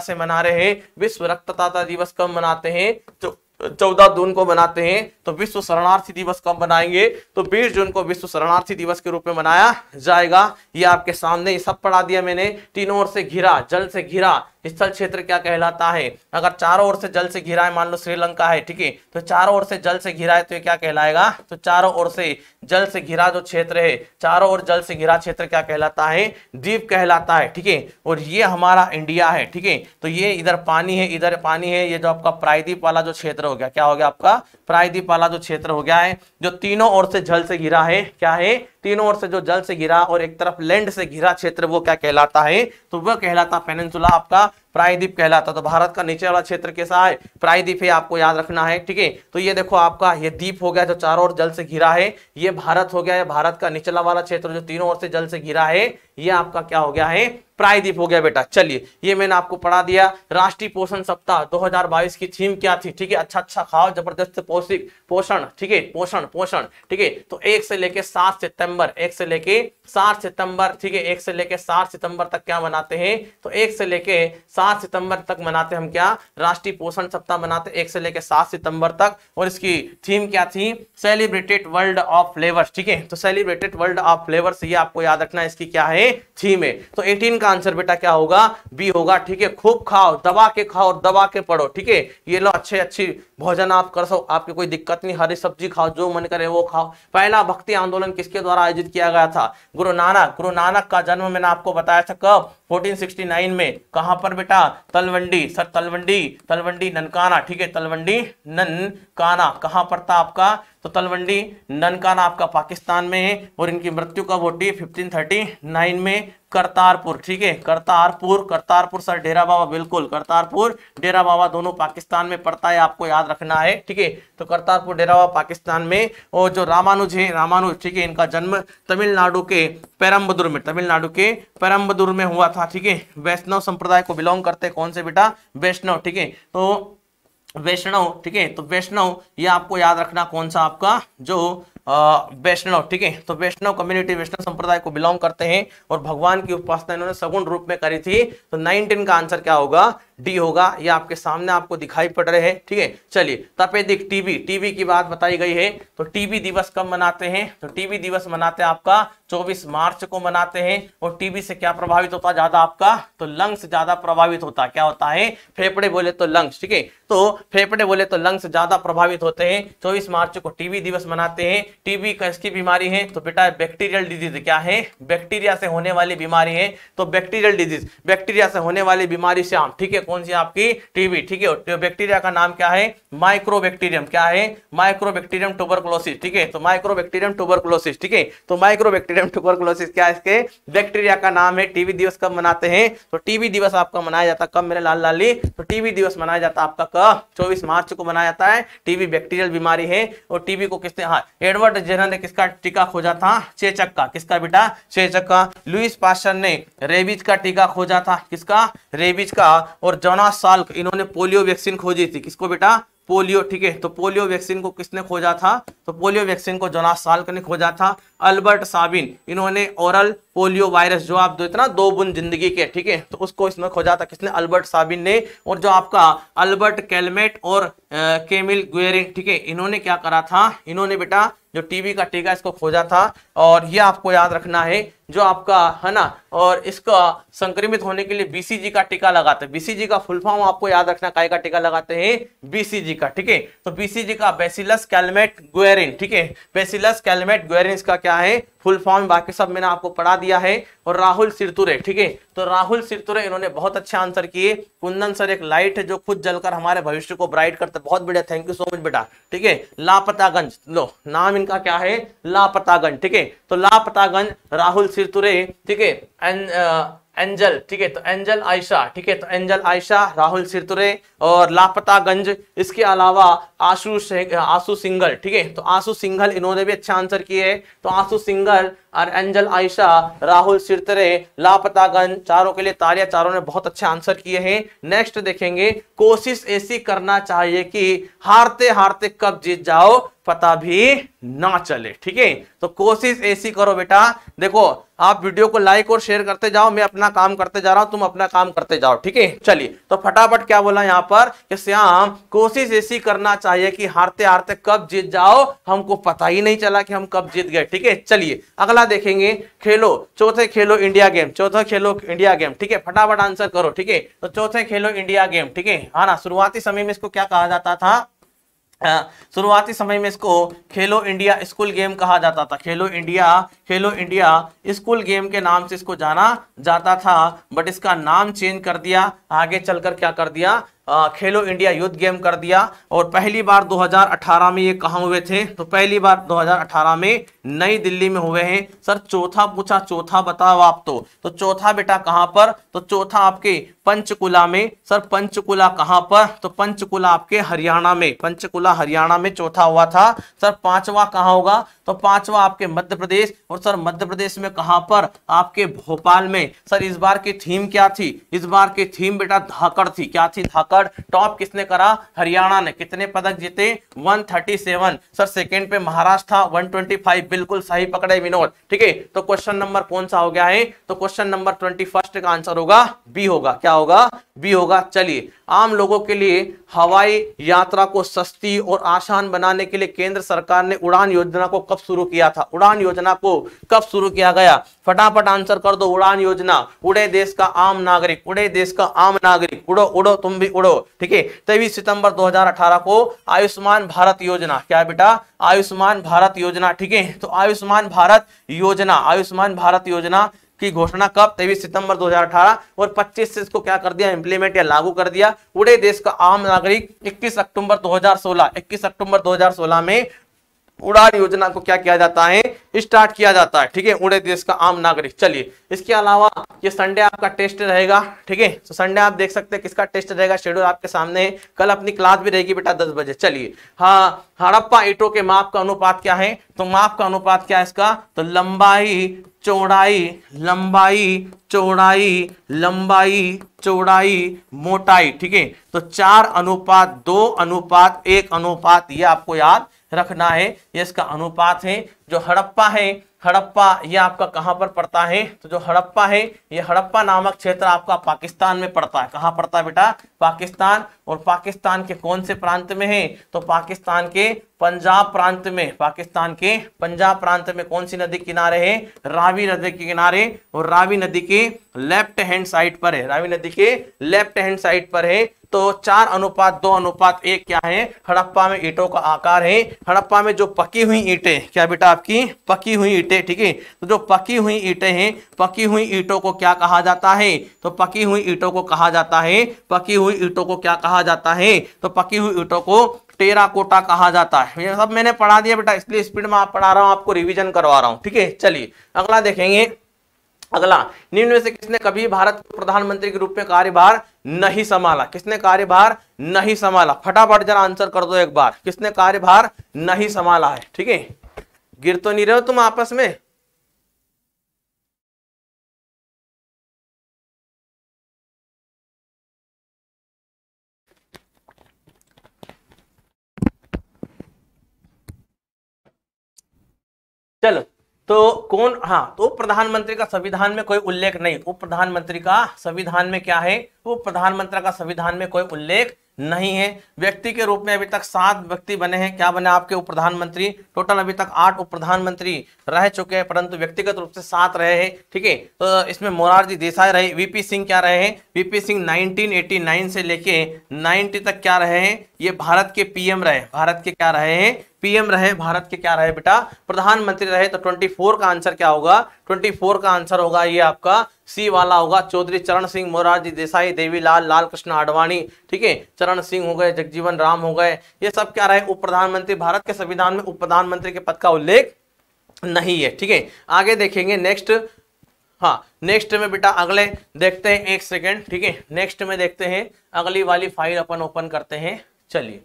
से मना रहे हैं विश्व रक्तदाता दिवस कब मनाते हैं तो चौदह जून को मनाते हैं तो विश्व शरणार्थी दिवस कब मनाएंगे तो बीस जून को विश्व शरणार्थी दिवस के रूप में मनाया जाएगा ये आपके सामने ये सब पढ़ा दिया मैंने तीनों ओर से घिरा जल से घिरा स्थल क्षेत्र क्या कहलाता है अगर चारों ओर से जल से घिरा है मान लो श्रीलंका है ठीक है तो चारों ओर से जल से घिरा है तो ये क्या कहलाएगा तो चारों ओर से जल से घिरा जो क्षेत्र है चारों ओर जल से घिरा क्षेत्र क्या कहलाता है द्वीप कहलाता है ठीक है और ये हमारा इंडिया है ठीक है तो ये इधर पानी है इधर पानी है ये जो आपका प्रायद्वीप वाला जो क्षेत्र हो गया क्या हो गया आपका प्रायद्वीप वाला जो क्षेत्र हो गया है जो तीनों ओर से जल से घिरा है क्या है तीनों ओर से जो जल से घिरा और एक तरफ लैंड से घिरा क्षेत्र वो क्या कहलाता है तो वह कहलाता पेनेंसुला आपका प्रायद्वीप कहलाता तो भारत का नीचे वाला क्षेत्र कैसा है प्रायद्वीप है आपको याद रखना है ठीक है तो ये देखो आपका ये द्वीप हो गया जो चारों ओर जल से घिरा है ये भारत हो गया है भारत का निचला वाला क्षेत्र जो तीनों ओर से जल से घिरा है ये आपका क्या हो गया है प्रायदीप हो गया बेटा चलिए ये मैंने आपको पढ़ा दिया राष्ट्रीय पोषण सप्ताह 2022 की थीम क्या थी ठीक है अच्छा अच्छा खाओ जबरदस्त पौष्टिक पोषण ठीक है पोषण पोषण ठीक है तो एक से लेके सात सितंबर एक से लेके सात सितंबर ठीक है एक से लेके सात सितंबर तक क्या मनाते हैं तो एक से लेके सात सितंबर तक मनाते हम क्या राष्ट्रीय पोषण सप्ताह मनाते एक से लेके सात सितंबर तक और इसकी थीम क्या थी सेलिब्रेटेड वर्ल्ड ऑफ फ्लेवर ठीक है तो सेलिब्रेटेड वर्ल्ड ऑफ फ्लेवर ये आपको याद रखना इसकी क्या है थी में तो 18 का आंसर बेटा क्या होगा बी होगा ठीक है खूब खाओ दबा के खाओ और दबा के पढ़ो ठीक है ये लो अच्छे अच्छी भोजन आप कर सो आपके कोई दिक्कत नहीं हरी सब्जी खाओ जो मन करे वो खाओ पहला भक्ति आंदोलन किसके द्वारा आयोजित किया गया था गुरु नानक गुरु नानक का जन्म मैंने आपको बताया था कब 1469 में कहाँ पर बेटा तलवंडी सर तलवंडी तलवंडी ननकाना ठीक है तलवंडी ननकाना कहां पर था आपका तो तलवंडी ननकाना आपका पाकिस्तान में है और इनकी मृत्यु कब होती है 1539 में करतारपुर ठीक है करतारपुर करतारपुर सर डेरा बाबा बिल्कुल करतारपुर डेरा बाबा दोनों पाकिस्तान में पड़ता है आपको याद रखना है ठीक है तो करतारपुर डेरा बाबा पाकिस्तान में और जो रामानुज है रामानुज ठीक है इनका जन्म तमिलनाडु के पैरम्बदुर में तमिलनाडु के पैरम्बदुर में हुआ था ठीक है वैष्णव संप्रदाय को बिलोंग करते कौन से बेटा वैष्णव ठीक है तो वैष्णव ठीक है तो वैष्णव ये आपको याद रखना कौन सा आपका जो वैष्णव ठीक है तो वैष्णव कम्युनिटी वैष्णव संप्रदाय को बिलोंग करते हैं और भगवान की उपासना इन्होंने सगुण रूप में करी थी तो नाइनटीन का आंसर क्या होगा डी होगा ये आपके सामने आपको दिखाई पड़ रहे हैं ठीक है चलिए तपेदिक टीबी टीबी की बात बताई गई है तो टीबी दिवस कब मनाते हैं तो टीबी दिवस मनाते हैं आपका 24 मार्च को मनाते हैं और टीबी से क्या प्रभावित होता है ज्यादा आपका तो लंग्स ज्यादा प्रभावित होता है क्या होता है फेफड़े बोले तो लंग्स ठीक है तो फेफड़े बोले तो लंग्स ज्यादा प्रभावित होते हैं चौबीस मार्च को टीबी दिवस मनाते हैं टीबी किसकी बीमारी है तो बेटा बैक्टीरियल डिजीज क्या है बैक्टीरिया से होने वाली बीमारी है तो बैक्टीरियल डिजीज बैक्टीरिया से होने वाली बीमारी से आम ठीक है कौन सी आपकी टीबी ठीक है बैक्टीरिया तो का नाम क्या है माइक्रोबैक्टीरियम क्या है माइक्रोबैक्टीरियम ट्यूबरकुलोसिस ठीक है तो माइक्रोबैक्टीरियम ट्यूबरकुलोसिस ठीक है तो माइक्रोबैक्टीरियम ट्यूबरकुलोसिस क्या इसके बैक्टीरिया का नाम है टीबी दिवस कब मनाते हैं तो टीबी दिवस आपका मनाया जाता कब मेरे लाल लाली तो टीबी दिवस मनाया जाता आपका कब चौबीस मार्च को मनाया जाता है टीबी बैक्टीरियल बीमारी है और टीबी को किसने हाँ एडवर्ड जेनर ने किसका टीका खोजा था चेचक का किसका बेटा चेचक का लुइस पाशन ने रेबीज का टीका खोजा था किसका रेबीज का और जोना साल्क इन्होंने पोलियो वैक्सीन खोजी थी किसको बेटा पोलियो ठीक है तो पोलियो वैक्सीन को किसने खोजा था तो पोलियो वैक्सीन को जोना साल्क ने खोजा था अल्बर्ट साबिन इन्होंने ओरल पोलियो वायरस जो आप दो इतना दो बुन जिंदगी के ठीक है तो उसको इसमें खोजा था किसने अल्बर्ट साबिन ने और जो आपका अल्बर्ट कैलमेट और केमिल गुएरिंग ठीक है इन्होंने क्या करा था इन्होंने बेटा जो टीबी का टीका इसको खोजा था और ये आपको याद रखना है जो आपका है ना और इसका संक्रमित होने के लिए बीसीजी का टीका लगाते हैं बीसीजी का फुल फॉर्म आपको याद रखना काय का टीका लगाते हैं बीसीजी का ठीक है तो बीसीजी का बेसिलस कैलमेट गुएरिन ठीक है बेसिलस कैलमेट गुएरिन इसका क्या है फुल फॉर्म बाकी सब मैंने आपको पढ़ा दिया दिया है और राहुल सिरतुरे ठीक है तो राहुल सिरतुरे इन्होंने बहुत अच्छे आंसर किए कुंदन सर एक लाइट है जो खुद जलकर हमारे भविष्य को ब्राइट करता बहुत बढ़िया थैंक यू सो मच बेटा ठीक है लापतागंज लो नाम इनका क्या है लापतागंज ठीक है तो लापतागंज राहुल सिरतुरे ठीक है एंड एंजल ठीक है तो एंजल आयशा ठीक है तो एंजल आयशा राहुल सिरतुरे और लापता गंज इसके अलावा आशु आशु सिंगल ठीक है तो आशु सिंगल इन्होंने भी अच्छा आंसर किए तो आशु सिंगल और एंजल आयशा राहुल सिरतरे लापता गंज चारों के लिए तारिया चारों ने बहुत अच्छे आंसर किए हैं नेक्स्ट देखेंगे कोशिश ऐसी करना चाहिए कि हारते हारते कब जीत जाओ पता भी ना चले ठीक है तो कोशिश ऐसी करो बेटा देखो आप वीडियो को लाइक और शेयर करते जाओ मैं अपना काम करते जा रहा हूं तुम अपना काम करते जाओ ठीक है चलिए तो फटाफट क्या बोला यहाँ पर कि श्याम कोशिश ऐसी करना चाहिए कि हारते हारते कब जीत जाओ हमको पता ही नहीं चला कि हम कब जीत गए ठीक है चलिए अगला देखेंगे खेलो चौथे खेलो इंडिया गेम चौथा खेलो इंडिया गेम ठीक है फटाफट आंसर करो ठीक है तो चौथे खेलो इंडिया गेम ठीक है हाँ ना शुरुआती समय में इसको क्या कहा जाता था शुरुआती समय में इसको खेलो इंडिया स्कूल गेम कहा जाता था खेलो इंडिया खेलो इंडिया स्कूल गेम के नाम से इसको जाना जाता था बट इसका नाम चेंज कर दिया आगे चलकर क्या कर दिया खेलो इंडिया यूथ गेम कर दिया और पहली बार 2018 में ये कहाँ हुए थे तो पहली बार 2018 में नई दिल्ली में हुए हैं सर चौथा पूछा चौथा बताओ आप तो तो चौथा बेटा कहाँ पर तो चौथा आपके पंचकुला में सर पंचकुला कहाँ पर तो पंचकुला आपके हरियाणा में पंचकुला हरियाणा में चौथा हुआ था सर पांचवा कहाँ होगा तो पांचवा आपके मध्य प्रदेश और सर मध्य प्रदेश में कहाँ पर आपके भोपाल में सर इस बार की थीम क्या थी इस बार की थीम बेटा धाकड़ थी क्या थी धाकड़ पर टॉप किसने करा हरियाणा ने कितने पदक जीते 137 सर सेकेंड पे महाराष्ट्र था 125 बिल्कुल सही पकड़े विनोद ठीक है तो क्वेश्चन नंबर कौन सा हो गया है तो क्वेश्चन नंबर ट्वेंटी का आंसर होगा बी होगा क्या होगा बी होगा चलिए आम लोगों के लिए हवाई यात्रा को सस्ती और आसान बनाने के लिए केंद्र सरकार ने उड़ान योजना को कब शुरू किया था उड़ान योजना को कब शुरू किया गया फटाफट आंसर कर दो उड़ान योजना उड़े देश का आम नागरिक उड़े देश का आम नागरिक उड़ो उड़ो तुम भी उड़ो ठीक है तेईस सितंबर 2018 को आयुष्मान भारत योजना क्या बेटा आयुष्मान भारत योजना ठीक है तो आयुष्मान भारत योजना आयुष्मान भारत योजना की घोषणा कब तेईस सितंबर 2018 और 25 से इसको क्या कर दिया इंप्लीमेंट या लागू कर दिया पूरे देश का आम नागरिक 21 अक्टूबर 2016 21 अक्टूबर 2016 में उड़ान योजना को क्या किया जाता है स्टार्ट किया जाता है ठीक है उड़े देश का आम नागरिक चलिए इसके अलावा ये संडे आपका टेस्ट रहेगा ठीक है तो संडे आप देख सकते हैं किसका टेस्ट रहेगा शेड्यूल आपके सामने है कल अपनी क्लास भी रहेगी बेटा दस बजे चलिए हाँ हड़प्पा ईटो के माप का अनुपात क्या है तो माप का अनुपात क्या है इसका तो लंबाई चौड़ाई लंबाई चौड़ाई लंबाई चौड़ाई मोटाई ठीक है तो चार अनुपात दो अनुपात एक अनुपात ये आपको याद रखना है ये इसका अनुपात है जो हड़प्पा है हड़प्पा ये आपका कहाँ पर पड़ता है तो जो हड़प्पा है ये हड़प्पा नामक क्षेत्र आपका पाकिस्तान में पड़ता है कहाँ पड़ता है बेटा पाकिस्तान और पाकिस्तान के कौन से प्रांत में है तो पाकिस्तान के पंजाब प्रांत में पाकिस्तान के पंजाब प्रांत में कौन सी नदी किनारे है रावी नदी के किनारे और रावी नदी के लेफ्ट हैंड साइड पर है रावी नदी के लेफ्ट हैंड साइड पर है तो चार अनुपात दो अनुपात एक क्या है हड़प्पा में ईटों का आकार है हड़प्पा में जो पकी हुई ईटे क्या बेटा आपकी पकी हुई ईटे ठीक है तो जो पकी हुई ईटे हैं पकी हुई ईटों को क्या कहा जाता है तो पकी हुई ईटों को कहा जाता है पकी हुई ईटों को क्या कहा जाता है तो पकी हुई ईटों को टेरा कोटा कहा जाता है ये सब मैंने पढ़ा दिया बेटा इसलिए स्पीड में आप पढ़ा रहा हूँ आपको रिविजन करवा रहा हूँ ठीक है चलिए अगला देखेंगे अगला निम्न में से किसने कभी भारत के प्रधानमंत्री के रूप में कार्यभार नहीं संभाला किसने कार्यभार नहीं संभाला फटाफट जरा आंसर कर दो एक बार किसने कार्यभार नहीं संभाला है ठीक है गिर तो नहीं रहे हो तुम आपस में चलो तो कौन हाँ तो प्रधानमंत्री का संविधान में कोई उल्लेख नहीं उप तो प्रधानमंत्री का संविधान में क्या है तो प्रधानमंत्री का संविधान में कोई उल्लेख नहीं है व्यक्ति के रूप में अभी तक सात व्यक्ति बने हैं क्या बने आपके उप प्रधानमंत्री टोटल अभी तक आठ उप प्रधानमंत्री रह चुके हैं परंतु व्यक्तिगत रूप से सात रहे हैं ठीक है तो इसमें मोरारजी देसाई रहे वीपी सिंह क्या रहे हैं वीपी सिंह 1989 से लेके 90 तक क्या रहे हैं ये भारत के पीएम रहे भारत के क्या रहे हैं पीएम रहे भारत के क्या रहे बेटा प्रधानमंत्री रहे तो 24 का आंसर क्या होगा 24 का आंसर होगा ये आपका सी वाला होगा चौधरी चरण सिंह मोरारजी देसाई देवीलाल लाल कृष्ण आडवाणी ठीक है चरण सिंह हो गए जगजीवन राम हो गए ये सब क्या रहे उप प्रधानमंत्री भारत के संविधान में उप प्रधानमंत्री के पद का उल्लेख नहीं है ठीक है आगे देखेंगे नेक्स्ट हाँ नेक्स्ट में बेटा अगले देखते हैं एक सेकेंड ठीक है नेक्स्ट में देखते हैं अगली वाली फाइल अपन ओपन करते हैं चलिए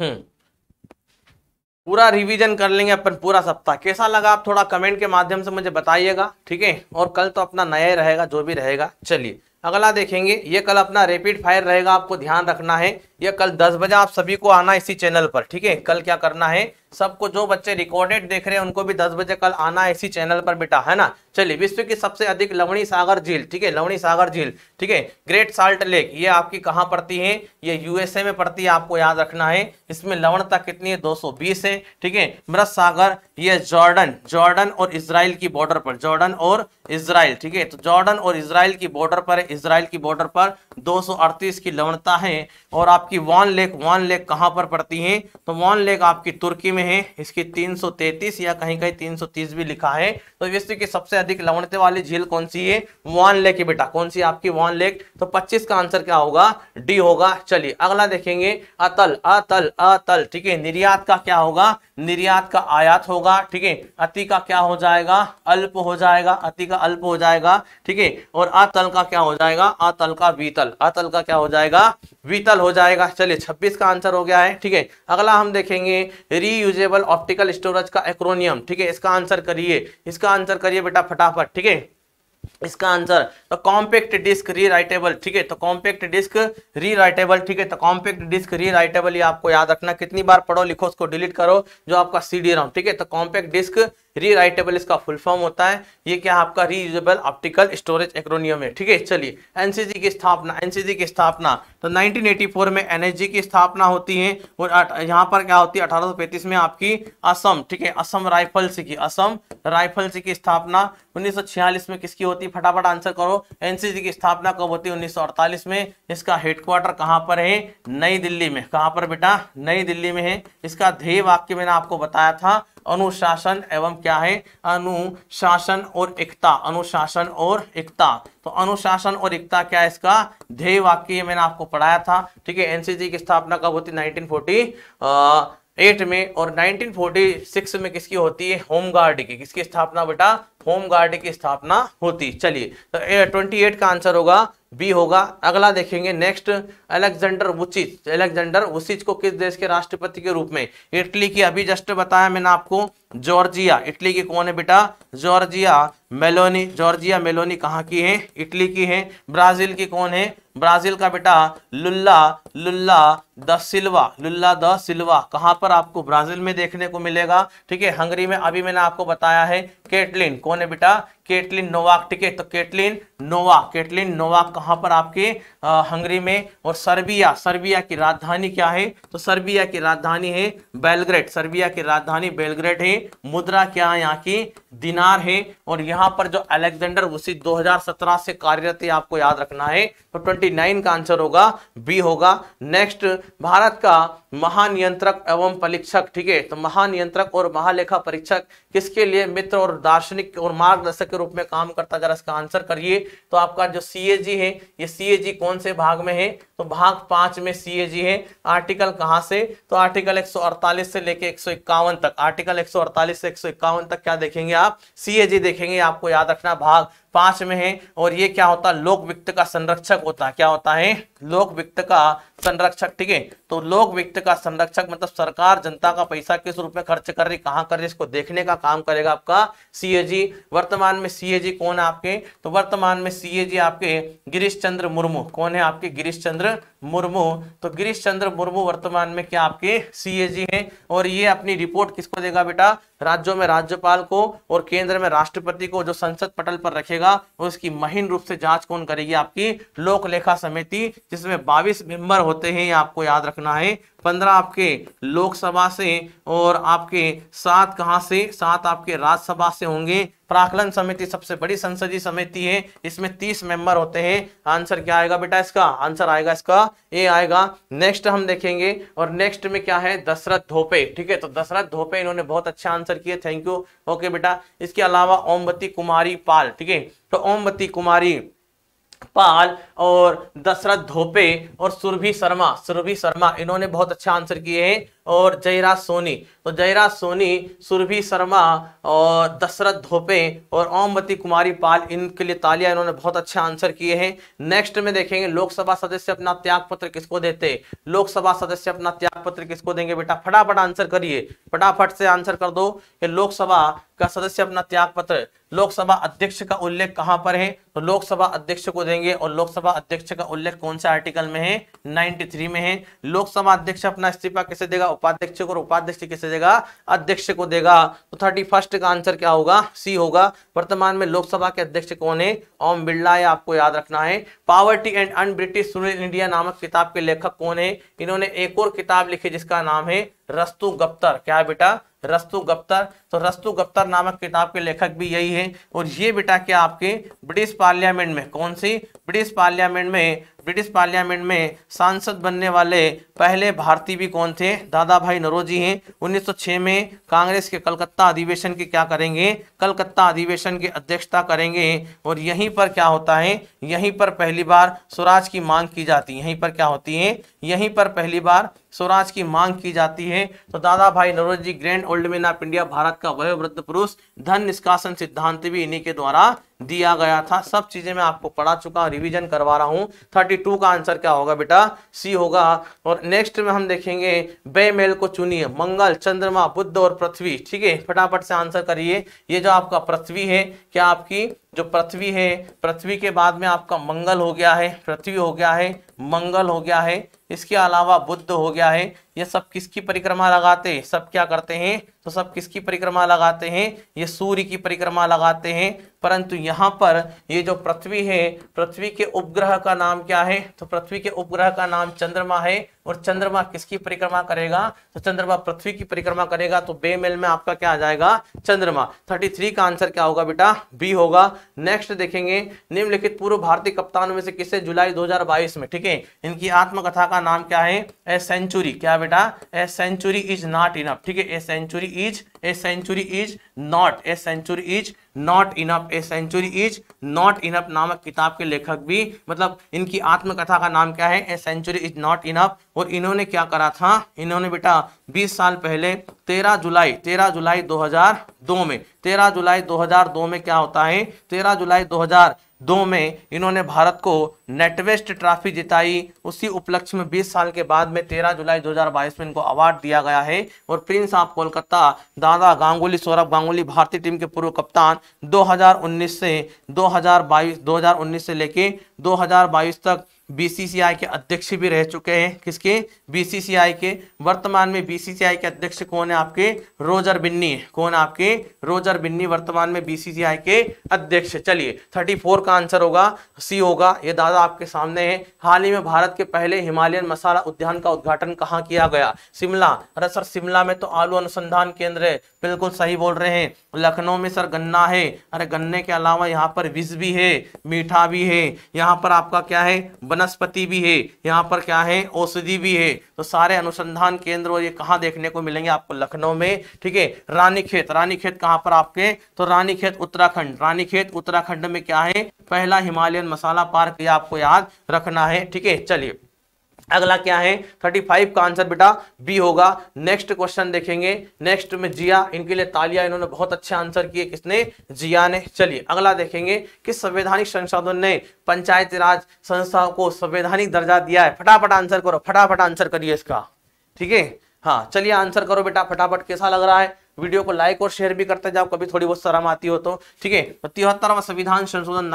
हम्म पूरा रिवीजन कर लेंगे अपन पूरा सप्ताह कैसा लगा आप थोड़ा कमेंट के माध्यम से मुझे बताइएगा ठीक है और कल तो अपना नया ही रहेगा जो भी रहेगा चलिए अगला देखेंगे ये कल अपना रेपिड फायर रहेगा आपको ध्यान रखना है या कल 10 बजे आप सभी को आना इसी चैनल पर ठीक है कल क्या करना है सबको जो बच्चे रिकॉर्डेड देख रहे हैं उनको भी 10 बजे कल आना इसी चैनल पर बेटा है ना चलिए विश्व की सबसे अधिक लवणी सागर झील ठीक है लवणी सागर झील ठीक है ग्रेट साल्ट लेक ये आपकी कहाँ पड़ती है ये यूएसए में पड़ती है आपको याद रखना है इसमें लवणता कितनी है दो है ठीक है मृत सागर ये जॉर्डन जॉर्डन और इसराइल की बॉर्डर पर जॉर्डन और इसराइल ठीक है तो जॉर्डन और इसराइल की बॉर्डर पर इसराइल की बॉर्डर पर दो की लवणता है और आप आपकी वॉन लेक वॉन लेक कहाँ पर पड़ती है तो वॉन लेक आपकी तुर्की में है इसकी 333 या कहीं कहीं 330 भी लिखा है तो विश्व की सबसे अधिक लवणते वाली झील कौन सी है वॉन लेक है बेटा कौन सी आपकी वॉन लेक तो पच्चीस का आंसर क्या होगा डी होगा चलिए अगला देखेंगे अतल अतल अतल ठीक है निर्यात का क्या होगा निर्यात का आयात होगा ठीक है अति का क्या हो जाएगा अल्प हो जाएगा अति का अल्प हो जाएगा ठीक है और अतल का क्या हो जाएगा अतल का वीतल अतल का क्या हो जाएगा वीतल हो जाएगा जाएगा चलिए 26 का आंसर हो गया है ठीक है अगला हम देखेंगे रीयूजेबल ऑप्टिकल स्टोरेज का एक्रोनियम ठीक है इसका आंसर करिए इसका आंसर करिए बेटा फटाफट ठीक है इसका आंसर तो कॉम्पैक्ट डिस्क रीराइटेबल ठीक है तो कॉम्पैक्ट डिस्क रीराइटेबल ठीक है तो कॉम्पैक्ट डिस्क रीराइटेबल ये आपको याद रखना कितनी बार पढ़ो लिखो उसको डिलीट करो जो आपका सीडी रोम ठीक है तो कॉम्पैक्ट डिस्क रीराइटेबल इसका फुल फॉर्म होता है ये क्या आपका रीयूजेबल ऑप्टिकल स्टोरेज एक्रोनियम है ठीक है चलिए एनसीजी की स्थापना एनसीजी की स्थापना तो 1984 में एनएसजी की स्थापना होती है और यहाँ पर क्या होती है 1835 में आपकी असम ठीक है असम राइफल्स की असम राइफल्स की स्थापना 1946 में किसकी होती है फटाफट आंसर करो एनसीजी की स्थापना कब होती है 1948 में इसका हेडक्वार्टर कहाँ पर है नई दिल्ली में कहाँ पर बेटा नई दिल्ली में है इसका ध्येय वाक्य मैंने आपको बताया था अनुशासन एवं क्या है अनुशासन और एकता अनुशासन और एकता तो अनुशासन और एकता क्या है इसका ध्येय वाक्य मैंने आपको पढ़ाया था ठीक है एनसीसी की स्थापना कब होती नाइनटीन फोर्टी एट में और 1946 में किसकी होती है होमगार्ड की किसकी स्थापना बेटा होमगार्ड की स्थापना होती चलिए तो ट्वेंटी एट का आंसर होगा बी होगा अगला देखेंगे next Aleksandar Vucic Aleksandar Vucic को किस देश के राष्ट्रपति के रूप में इटली की अभी जस्ट बताया मैंने आपको जॉर्जिया इटली की कौन है बेटा जॉर्जिया मेलोनी जॉर्जिया मेलोनी कहाँ की है इटली की है ब्राजील की कौन है ब्राजील का बेटा Lula Lula da Silva Lula da Silva कहाँ पर आपको ब्राजील में देखने को मिलेगा ठीक है हंगरी में अभी मैंने आपको बताया है केटलिन कौन है बेटा केटलिन नोवाक ठीक है तो केटलिन नोवा केटलिन नोवाक कहाँ पर आपके आ, हंगरी में और सर्बिया सर्बिया की राजधानी क्या है तो सर्बिया की राजधानी है बेलग्रेड सर्बिया की राजधानी बेलग्रेड है मुद्रा क्या है यहाँ की दिनार है और यहाँ पर जो अलेक्जेंडर उसी 2017 से कार्यरत है आपको याद रखना है तो 29 का आंसर होगा बी होगा नेक्स्ट भारत का महानियंत्रक एवं परीक्षक ठीक है तो महानियंत्रक और महालेखा परीक्षक किसके लिए मित्र और दार्शनिक और मार्गदर्शक के रूप में काम करता जरा इसका आंसर करिए तो आपका जो सी है ये सी कौन से भाग में है तो भाग पांच में सी है आर्टिकल कहाँ से तो आर्टिकल 148 से लेके एक तक आर्टिकल 148 से एक तक क्या देखेंगे आप सी देखेंगे आपको याद रखना भाग पांच में है और ये क्या होता है लोक वित्त का संरक्षक होता है क्या होता है लोक वित्त का संरक्षक ठीक है तो लोक वित्त का संरक्षक मतलब सरकार जनता का पैसा किस रूप में खर्च कर रही कहां कर रही इसको देखने का काम करेगा आपका सीएजी वर्तमान में सीएजी कौन है आपके तो वर्तमान में सीएजी आपके गिरीश चंद्र मुर्मू कौन है आपके गिरीश चंद्र मुर्मू तो गिरीश चंद्र मुर्मू वर्तमान में क्या आपके सीएजी हैं और ये अपनी रिपोर्ट किसको देगा बेटा राज्यों में राज्यपाल को और केंद्र में राष्ट्रपति को जो संसद पटल पर रखेगा कीजिएगा और उसकी महीन रूप से जांच कौन करेगी आपकी लोक लेखा समिति जिसमें 22 मेंबर होते हैं आपको याद रखना है पंद्रह आपके लोकसभा से और आपके सात कहाँ से सात आपके राज्यसभा से होंगे प्राकलन समिति सबसे बड़ी संसदीय समिति है इसमें तीस मेंबर होते हैं आंसर क्या आएगा बेटा इसका आंसर आएगा इसका ए आएगा नेक्स्ट हम देखेंगे और नेक्स्ट में क्या है दशरथ धोपे ठीक है तो दशरथ धोपे इन्होंने बहुत अच्छा आंसर किया थैंक यू ओके बेटा इसके अलावा ओमवती कुमारी पाल ठीक है तो ओमवती कुमारी पाल और दशरथ धोपे और सुरभि शर्मा सुरभि शर्मा इन्होंने बहुत अच्छा आंसर किए हैं और जयराज सोनी तो जयराज सोनी सुरभि शर्मा और दशरथ धोपे और ओमवती कुमारी पाल इनके लिए तालियां इन्होंने बहुत अच्छे आंसर किए हैं नेक्स्ट में देखेंगे लोकसभा सदस्य अपना त्याग पत्र किसको देते लोकसभा सदस्य अपना त्याग पत्र किसको देंगे बेटा फटाफट आंसर करिए फटाफट से आंसर कर दो कि लोकसभा का सदस्य अपना त्याग पत्र लोकसभा अध्यक्ष का उल्लेख कहाँ पर है तो लोकसभा अध्यक्ष को देंगे और लोकसभा अध्यक्ष का उल्लेख कौन से आर्टिकल में है नाइनटी में है लोकसभा अध्यक्ष अपना इस्तीफा किसे देगा उपाध्यक्ष को उपाध्यक्ष किसे देगा अध्यक्ष को देगा तो थर्टी फर्स्ट का आंसर क्या होगा सी होगा वर्तमान में लोकसभा के अध्यक्ष कौन है ओम बिरला है आपको याद रखना है poverty and un British India नामक किताब के लेखक कौन है इन्होंने एक और किताब लिखी जिसका नाम है रस्तु गप्तर क्या बेटा रस्तु गप्तर तो रस्तु गप्तर नामक किताब के लेखक भी यही है और ये बेटा क्या आपके ब्रिटिश पार्लियामेंट में कौन सी ब्रिटिश पार्लियामेंट में ब्रिटिश पार्लियामेंट में सांसद बनने वाले पहले भारतीय भी कौन थे दादा भाई नरोजी हैं 1906 में कांग्रेस के कलकत्ता अधिवेशन के क्या करेंगे कलकत्ता अधिवेशन की अध्यक्षता करेंगे और यहीं पर क्या होता है यहीं पर पहली बार स्वराज की मांग की जाती है यहीं पर क्या होती है यहीं पर पहली बार स्वराज की मांग की जाती है तो Dadabhai Naoroji grand old man of India Bharat का वह वृद्ध पुरुष धन निष्कासन सिद्धांत भी इन्हीं के द्वारा दिया गया था सब चीजें मैं आपको पढ़ा चुका रिविजन करवा रहा हूँ थर्टी टू का आंसर क्या होगा बेटा सी होगा और नेक्स्ट में हम देखेंगे बेमेल को चुनिए मंगल चंद्रमा बुद्ध और पृथ्वी ठीक है फटाफट से आंसर करिए ये जो आपका पृथ्वी है क्या आपकी जो पृथ्वी है पृथ्वी के बाद में आपका मंगल हो गया है पृथ्वी हो गया है मंगल हो गया है इसके अलावा बुद्ध हो गया है ये सब किसकी परिक्रमा लगाते हैं सब क्या करते हैं तो सब किसकी परिक्रमा लगाते हैं ये सूर्य की परिक्रमा लगाते हैं परंतु यहाँ पर ये जो पृथ्वी है पृथ्वी के उपग्रह का नाम क्या है तो पृथ्वी के उपग्रह का नाम चंद्रमा है और चंद्रमा किसकी परिक्रमा करेगा तो चंद्रमा पृथ्वी की परिक्रमा करेगा तो बेमेल में आपका क्या आ जाएगा चंद्रमा थर्टी थ्री का आंसर क्या होगा बेटा बी होगा नेक्स्ट देखेंगे निम्नलिखित पूर्व भारतीय कप्तानों में से किसे जुलाई दो में ठीक है इनकी आत्मकथा का नाम क्या है ए सेंचुरी क्या बेटा बेटा a century is not enough ठीक है a century is a century is not a century is not enough a century is not enough नामक किताब के लेखक भी मतलब इनकी आत्मकथा का नाम क्या है a century is not enough और इन्होंने क्या करा था इन्होंने बेटा 20 साल पहले 13 जुलाई 13 जुलाई 2002 में 13 जुलाई 2002 में क्या होता है 13 जुलाई दो में इन्होंने भारत को नेटवेस्ट ट्रॉफी जिताई उसी उपलक्ष्य में 20 साल के बाद में 13 जुलाई 2022 में इनको अवार्ड दिया गया है और प्रिंस ऑफ कोलकाता दादा गांगुली सौरभ गांगुली भारतीय टीम के पूर्व कप्तान 2019 से 2022 2019 से लेके 2022 तक बीसीसीआई के अध्यक्ष भी रह चुके हैं किसके बीसीसीआई के वर्तमान में बीसीसीआई के अध्यक्ष कौन है आपके रोजर बिन्नी कौन आपके रोजर बिन्नी वर्तमान में बीसीसीआई के अध्यक्ष चलिए 34 का आंसर होगा सी होगा ये दादा आपके सामने है हाल ही में भारत के पहले हिमालयन मसाला उद्यान का उद्घाटन कहाँ किया गया शिमला अरे सर शिमला में तो आलू अनुसंधान केंद्र है बिल्कुल सही बोल रहे हैं लखनऊ में सर गन्ना है अरे गन्ने के अलावा यहाँ पर विज भी है मीठा भी है यहाँ पर आपका क्या है बन वनस्पति भी है यहाँ पर क्या है औषधि भी है तो सारे अनुसंधान केंद्र ये कहाँ देखने को मिलेंगे आपको लखनऊ में ठीक है रानीखेत रानीखेत कहाँ पर आपके तो रानीखेत उत्तराखंड रानीखेत उत्तराखंड में क्या है पहला हिमालयन मसाला पार्क ये आपको याद रखना है ठीक है चलिए अगला क्या है थर्टी फाइव का आंसर बेटा बी होगा नेक्स्ट क्वेश्चन देखेंगे नेक्स्ट में जिया इनके लिए तालिया इन्होंने बहुत अच्छे आंसर किए किसने जिया ने चलिए अगला देखेंगे कि संवैधानिक संसाधन ने पंचायती राज संस्थाओं को संवैधानिक दर्जा दिया है फटाफट आंसर करो फटाफट आंसर करिए इसका ठीक है हाँ चलिए आंसर करो बेटा फटाफट कैसा लग रहा है वीडियो को लाइक और शेयर भी करते जाओ कभी थोड़ी बहुत शर्म आती हो तो ठीक है तो तिहत्तरवा संविधान संशोधन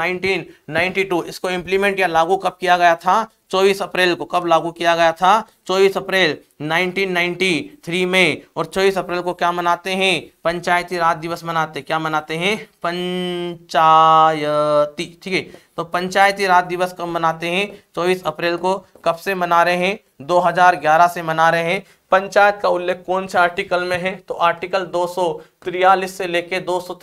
1992 इसको इम्प्लीमेंट या लागू कब किया गया था 24 अप्रैल को कब लागू किया गया था 24 अप्रैल 1993 में और 24 अप्रैल को क्या मनाते हैं पंचायती राज दिवस मनाते क्या मनाते हैं पंचायती ठीक है तो पंचायती राज दिवस कब मनाते हैं 24 अप्रैल को कब से मना रहे हैं 2011 से मना रहे हैं पंचायत का उल्लेख कौन से आर्टिकल में है तो आर्टिकल दो तिरयालीस से लेके दो सौ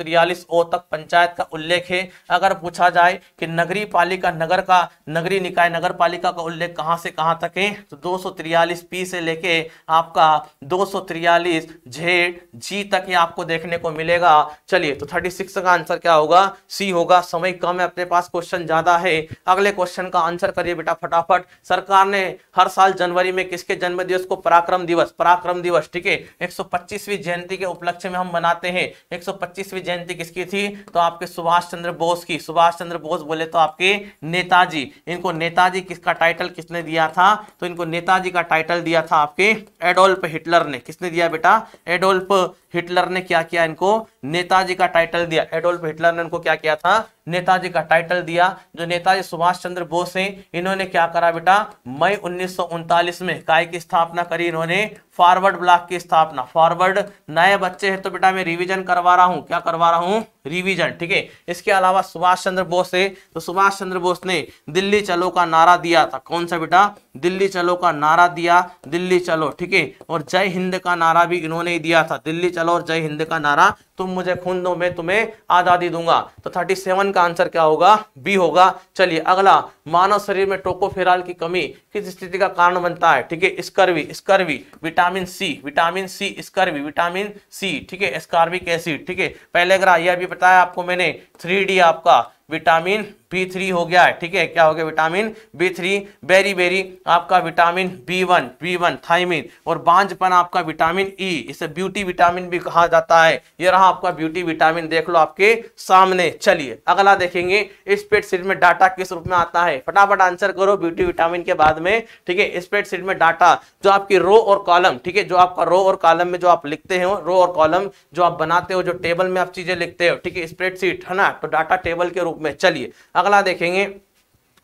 ओ तक पंचायत का उल्लेख है अगर पूछा जाए कि नगरी पालिका नगर का नगरीय निकाय नगर पालिका का उल्लेख कहाँ से कहाँ तक है तो दो सौ पी से लेके आपका दो सौ जी तक ही आपको देखने को मिलेगा चलिए तो थर्टी सिक्स का आंसर क्या होगा सी होगा समय कम है अपने पास क्वेश्चन ज्यादा है अगले क्वेश्चन का आंसर करिए बेटा फटाफट सरकार ने हर साल जनवरी में किसके जन्मदिवस को पराक्रम दिवस पराक्रम दिवस ठीक है एक जयंती के उपलक्ष्य में हम मना मनाते हैं 125वीं जयंती किसकी थी तो आपके सुभाष चंद्र बोस की सुभाष चंद्र बोस बोले तो आपके नेताजी इनको नेताजी किसका टाइटल किसने दिया था तो इनको नेताजी का टाइटल दिया था आपके एडोल्फ हिटलर ने किसने दिया बेटा एडोल्फ हिटलर ने क्या किया इनको नेताजी का टाइटल दिया एडोल्फ हिटलर ने इनको क्या किया था नेताजी का टाइटल दिया जो नेताजी सुभाष चंद्र बोस हैं इन्होंने क्या करा बेटा मई उन्नीस में काय की स्थापना करी इन्होंने फॉरवर्ड ब्लॉक की स्थापना फॉरवर्ड नए बच्चे हैं तो बेटा मैं रिवीजन करवा रहा हूँ क्या करवा रहा हूँ रिवीजन ठीक है इसके अलावा सुभाष चंद्र बोस है तो सुभाष चंद्र बोस ने दिल्ली चलो का नारा दिया था कौन सा बेटा दिल्ली चलो का नारा दिया दिल्ली चलो ठीक है और जय हिंद का नारा भी इन्होंने ही दिया था दिल्ली चलो और जय हिंद का नारा तुम मुझे खून दो मैं तुम्हें आज़ादी दूंगा तो थर्टी सेवन का आंसर क्या होगा बी होगा चलिए अगला मानव शरीर में टोकोफेराल की कमी किस स्थिति का कारण बनता है ठीक है scurvy scurvy vitamin C vitamin C scurvy vitamin C ठीक है स्कार्विक एसिड ठीक है पहले ग्रह यह भी बताया आपको मैंने थ्री आपका विटामिन बी थ्री हो गया है ठीक है क्या हो गया vitamin B three beri beri आपका vitamin B one B one thiamine और बांझपन आपका विटामिन ई e, इसे ब्यूटी विटामिन भी कहा जाता है ये रहा आपका ब्यूटी विटामिन देख लो आपके सामने चलिए अगला देखेंगे स्प्रेड सीट में डाटा किस रूप में आता है फटाफट आंसर करो ब्यूटी विटामिन के बाद में ठीक है स्प्रेड सीट में डाटा जो आपकी रो और कॉलम ठीक है जो आपका रो और कॉलम में जो आप लिखते हो रो और कॉलम जो आप बनाते हो जो टेबल में आप चीजें लिखते हो ठीक है स्प्रेड सीट है ना तो डाटा टेबल के रूप में चलिए अगला देखेंगे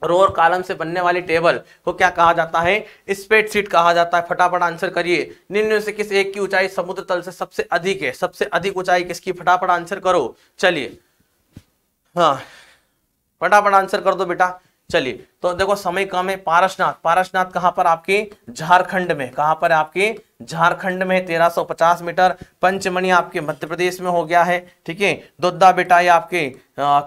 रो और कालम से बनने वाली टेबल को क्या कहा जाता है स्प्रेडशीट कहा जाता है फटाफट आंसर करिए निम्न से किस एक की ऊंचाई समुद्र तल से सबसे अधिक है सबसे अधिक ऊंचाई किसकी फटाफट आंसर करो चलिए हाँ फटाफट आंसर कर दो बेटा चलिए तो देखो समय कम है पारसनाथ पारसनाथ कहाँ पर आपके झारखंड में कहाँ पर आपके झारखंड में 1350 मीटर पंचमणि आपके मध्य प्रदेश में हो गया है ठीक है दुद्दा बेटाई आपके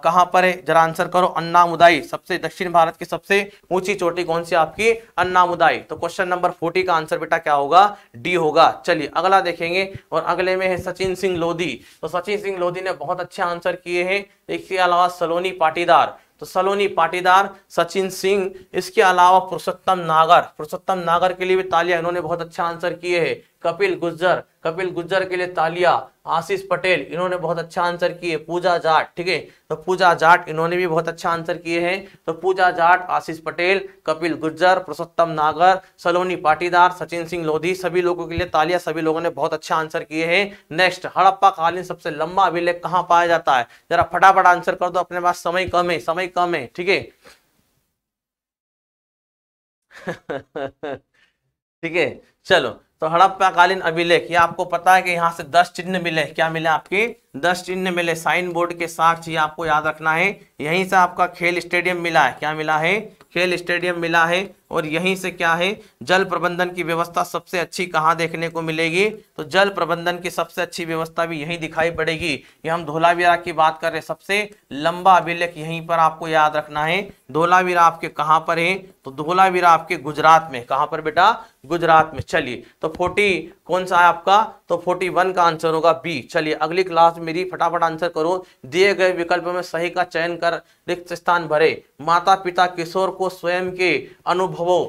कहाँ पर है जरा आंसर करो अन्नामुदाई सबसे दक्षिण भारत की सबसे ऊंची चोटी कौन सी आपकी अन्नामुदाई तो क्वेश्चन नंबर फोर्टी का आंसर बेटा क्या होगा डी होगा चलिए अगला देखेंगे और अगले में है सचिन सिंह लोधी तो सचिन सिंह लोधी ने बहुत अच्छे आंसर किए हैं इसके अलावा सलोनी पाटीदार तो सलोनी पाटीदार सचिन सिंह इसके अलावा पुरुषोत्तम नागर पुरुषोत्तम नागर के लिए भी तालियां इन्होंने बहुत अच्छा आंसर किए हैं कपिल गुज्जर कपिल गुज्जर के लिए तालिया आशीष पटेल इन्होंने बहुत अच्छा आंसर किए पूजा जाट ठीक है तो पूजा जाट इन्होंने भी बहुत अच्छा आंसर किए हैं तो पूजा जाट आशीष पटेल कपिल गुज्जर पुरुषोत्तम नागर सलोनी पाटीदार सचिन सिंह लोधी सभी लोगों के लिए तालिया सभी लोगों ने बहुत अच्छा आंसर किए हैं नेक्स्ट हड़प्पा कालीन सबसे लंबा अभिलेख कहाँ पाया जाता है जरा फटाफट आंसर कर दो अपने पास समय कम है समय कम है ठीक है ठीक है चलो तो हड़प्पाकालीन अभिलेख ये आपको पता है कि यहाँ से दस चिन्ह मिले क्या मिले आपके दस चिन्ह मिले साइन बोर्ड के साक्ष ये आपको याद रखना है यहीं से आपका खेल स्टेडियम मिला है क्या मिला है खेल स्टेडियम मिला है और यहीं से क्या है जल प्रबंधन की व्यवस्था सबसे अच्छी कहाँ देखने को मिलेगी तो जल प्रबंधन की सबसे अच्छी व्यवस्था भी यहीं दिखाई पड़ेगी ये हम धोलावीरा की बात कर रहे हैं सबसे लंबा अभिलेख यहीं पर आपको याद रखना है धोलावीरा आपके कहाँ पर है तो धोलावीरा आपके गुजरात में कहाँ पर बेटा गुजरात में चलिए तो फोर्टी कौन सा है आपका तो फोर्टी वन का आंसर होगा बी चलिए अगली क्लास मेरी फटाफट आंसर करो दिए गए विकल्प में सही का चयन कर रिक्त स्थान भरे माता पिता किशोर को स्वयं के अनुभवों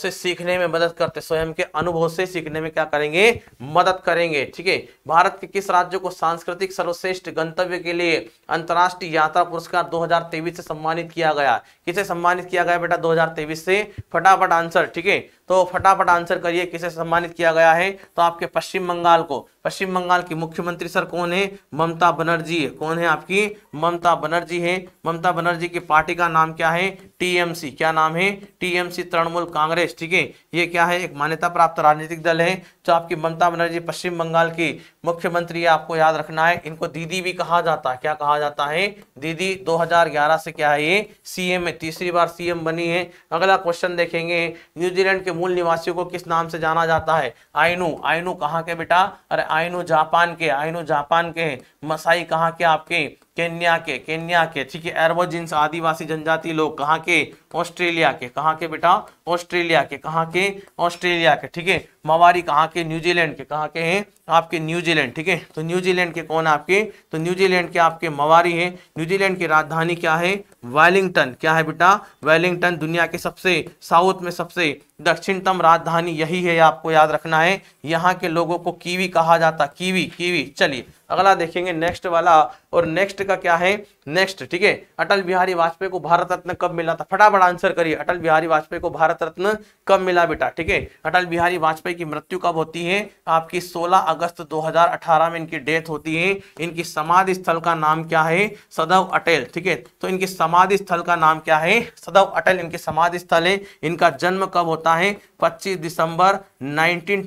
से सीखने में मदद करते स्वयं के अनुभव से सीखने में क्या करेंगे मदद करेंगे ठीक है भारत के किस राज्य को सांस्कृतिक सर्वश्रेष्ठ गंतव्य के लिए अंतर्राष्ट्रीय यात्रा पुरस्कार 2023 से सम्मानित किया गया किसे सम्मानित किया गया बेटा 2023 से फटाफट आंसर ठीक है तो फटाफट आंसर करिए किसे सम्मानित किया गया है तो आपके पश्चिम बंगाल को पश्चिम बंगाल की मुख्यमंत्री सर कौन है ममता बनर्जी है कौन है आपकी ममता बनर्जी है ममता बनर्जी की पार्टी का नाम क्या है टीएमसी क्या नाम है टीएमसी तृणमूल कांग्रेस ठीक है ये क्या है एक मान्यता प्राप्त राजनीतिक दल है तो आपकी ममता बनर्जी पश्चिम बंगाल की मुख्यमंत्री आपको याद रखना है इनको दीदी भी कहा जाता है क्या कहा जाता है दीदी 2011 से क्या है ये सीएम है तीसरी बार सीएम बनी है अगला क्वेश्चन देखेंगे न्यूजीलैंड के मूल निवासियों को किस नाम से जाना जाता है आइनू आइनू कहाँ के बेटा अरे आइनू जापान के आइनू जापान के मसाई कहाँ के आपके केन्या के केन्या के ठीक है एरोजिन्स आदिवासी जनजाति लोग कहाँ के ऑस्ट्रेलिया के कहाँ के बेटा ऑस्ट्रेलिया के कहाँ के ऑस्ट्रेलिया के ठीक है मवारी कहाँ के न्यूजीलैंड के कहाँ के हैं आपके न्यूजीलैंड ठीक है तो न्यूजीलैंड के कौन आपके तो न्यूजीलैंड के आपके मवारी हैं न्यूजीलैंड की राजधानी क्या है वेलिंगटन क्या है बेटा वेलिंगटन दुनिया के सबसे साउथ में सबसे दक्षिणतम राजधानी यही है आपको याद रखना है यहाँ के लोगों को कीवी कहा जाता कीवी कीवी चलिए अगला देखेंगे नेक्स्ट वाला और नेक्स्ट का क्या है नेक्स्ट ठीक है अटल बिहारी वाजपेयी को भारत रत्न कब मिला था फटाफट आंसर करिए अटल बिहारी वाजपेयी को भारत रत्न कब मिला बेटा ठीक है अटल बिहारी वाजपेयी की मृत्यु कब होती है आपकी 16 अगस्त 2018 में इनकी डेथ होती है इनकी समाधि स्थल का नाम क्या है सदव अटल ठीक है तो इनकी समाधि स्थल का नाम क्या है सदव अटल इनके समाधि स्थल है इनका जन्म कब होता है पच्चीस दिसंबर नाइनटीन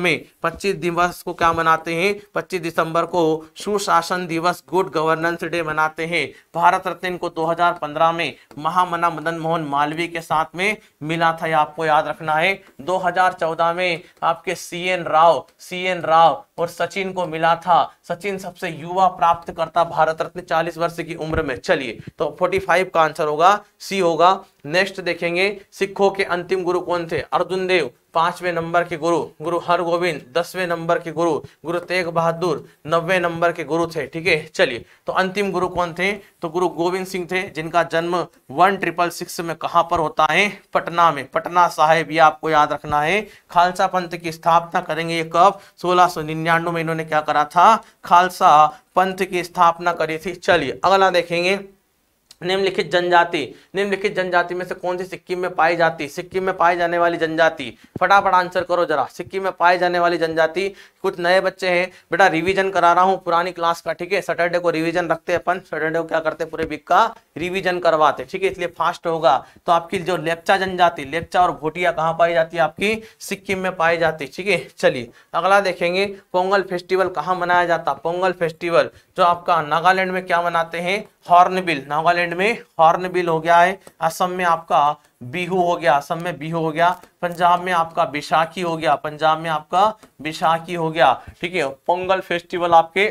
में पच्चीस दिवस को क्या मनाते हैं पच्चीस दिसंबर को सुशासन दिवस गुड गवर्नेंस डे मनाते करते हैं भारत रत्न इनको 2015 में महामना मदन मोहन मालवीय के साथ में मिला था या आपको याद रखना है 2014 में आपके C N Rao C N Rao और सचिन को मिला था सचिन सबसे युवा प्राप्त करता भारत रत्न 40 वर्ष की उम्र में चलिए तो 45 का आंसर होगा सी होगा नेक्स्ट देखेंगे सिखों के अंतिम गुरु कौन थे अर्जुन देव पांचवें नंबर के गुरु गुरु हर गोविंद दसवें नंबर के गुरु गुरु तेग बहादुर नब्बे नंबर के गुरु थे ठीक है चलिए तो अंतिम गुरु कौन थे तो गुरु गोविंद सिंह थे जिनका जन्म वन ट्रिपल सिक्स में कहाँ पर होता है पटना में पटना साहेब ये आपको याद रखना है खालसा पंथ की स्थापना करेंगे ये कब सोलह में इन्होंने क्या करा था खालसा पंथ की स्थापना करी थी चलिए अगला देखेंगे निम्नलिखित जनजाति निम्नलिखित जनजाति में से कौन सी सिक्किम में पाई जाती सिक्किम में पाई जाने वाली जनजाति फटाफट आंसर करो जरा सिक्किम में पाई जाने वाली जनजाति कुछ नए बच्चे हैं बेटा रिवीजन करा रहा हूँ पुरानी क्लास का ठीक है सैटरडे को रिवीजन रखते हैं अपन सैटरडे को क्या करते हैं पूरे वीक का रिविजन करवाते ठीक है इसलिए फास्ट होगा तो आपकी जो लेपचा जनजाति लेपचा और भोटिया कहाँ पाई जाती है आपकी सिक्किम में पाई जाती ठीक है चलिए अगला देखेंगे पोंगल फेस्टिवल कहाँ मनाया जाता पोंगल फेस्टिवल जो आपका नागालैंड में क्या मनाते हैं हॉर्नबिल नागालैंड में हॉर्नबिल हो गया है असम में आपका बिहू हो गया असम में बिहू हो गया पंजाब में आपका विशाखी हो गया पंजाब में आपका विशाखी हो गया ठीक है पोंगल फेस्टिवल आपके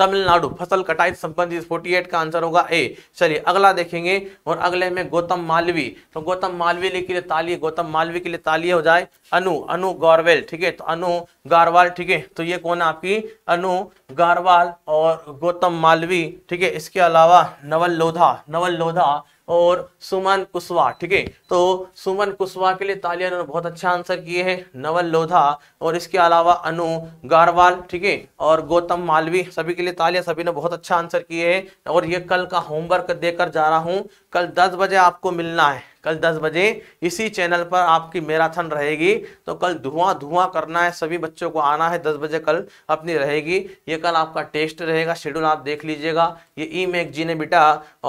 तमिलनाडु फसल कटाई संबंधित एट का आंसर होगा ए चलिए अगला देखेंगे और अगले में गौतम मालवी तो गौतम मालवी के लिए ताली गौतम मालवी के लिए ताली हो जाए अनु अनु गौरवेल ठीक है तो अनु गारवाल ठीक है तो ये कौन है आपकी अनु गारवाल और गौतम मालवी ठीक है इसके अलावा नवल लोधा नवल लोधा और सुमन कुशवाहा ठीक है तो सुमन कुशवाहा के लिए तालिया ने बहुत अच्छा आंसर किए हैं नवल लोधा और इसके अलावा अनु गारवाल ठीक है और गौतम मालवी सभी के लिए तालिया सभी ने बहुत अच्छा आंसर किए हैं और ये कल का होमवर्क देकर जा रहा हूँ कल दस बजे आपको मिलना है कल 10 बजे इसी चैनल पर आपकी मैराथन रहेगी तो कल धुआं धुआं करना है सभी बच्चों को आना है 10 बजे कल अपनी रहेगी ये कल आपका टेस्ट रहेगा शेड्यूल आप देख लीजिएगा ये ई मैगजीन है बेटा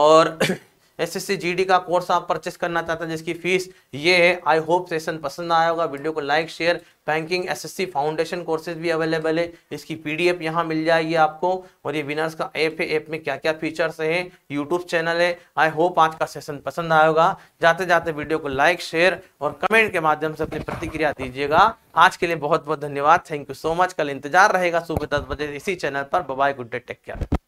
और एसएससी जीडी का कोर्स आप परचेस करना चाहते हैं जिसकी फीस ये है आई होप सेशन पसंद आया होगा वीडियो को like share banking SSC foundation courses भी अवेलेबल है इसकी पीडीएफ यहाँ मिल जाएगी आपको और ये विनर्स का ऐप है ऐप में क्या क्या फीचर्स हैं यूट्यूब चैनल है आई होप आज का सेशन पसंद आया होगा जाते जाते वीडियो को लाइक शेयर और कमेंट के माध्यम से अपनी प्रतिक्रिया दीजिएगा आज के लिए बहुत बहुत धन्यवाद थैंक यू सो मच कल इंतजार रहेगा सुबह दस बजे इसी चैनल पर bye bye good day take care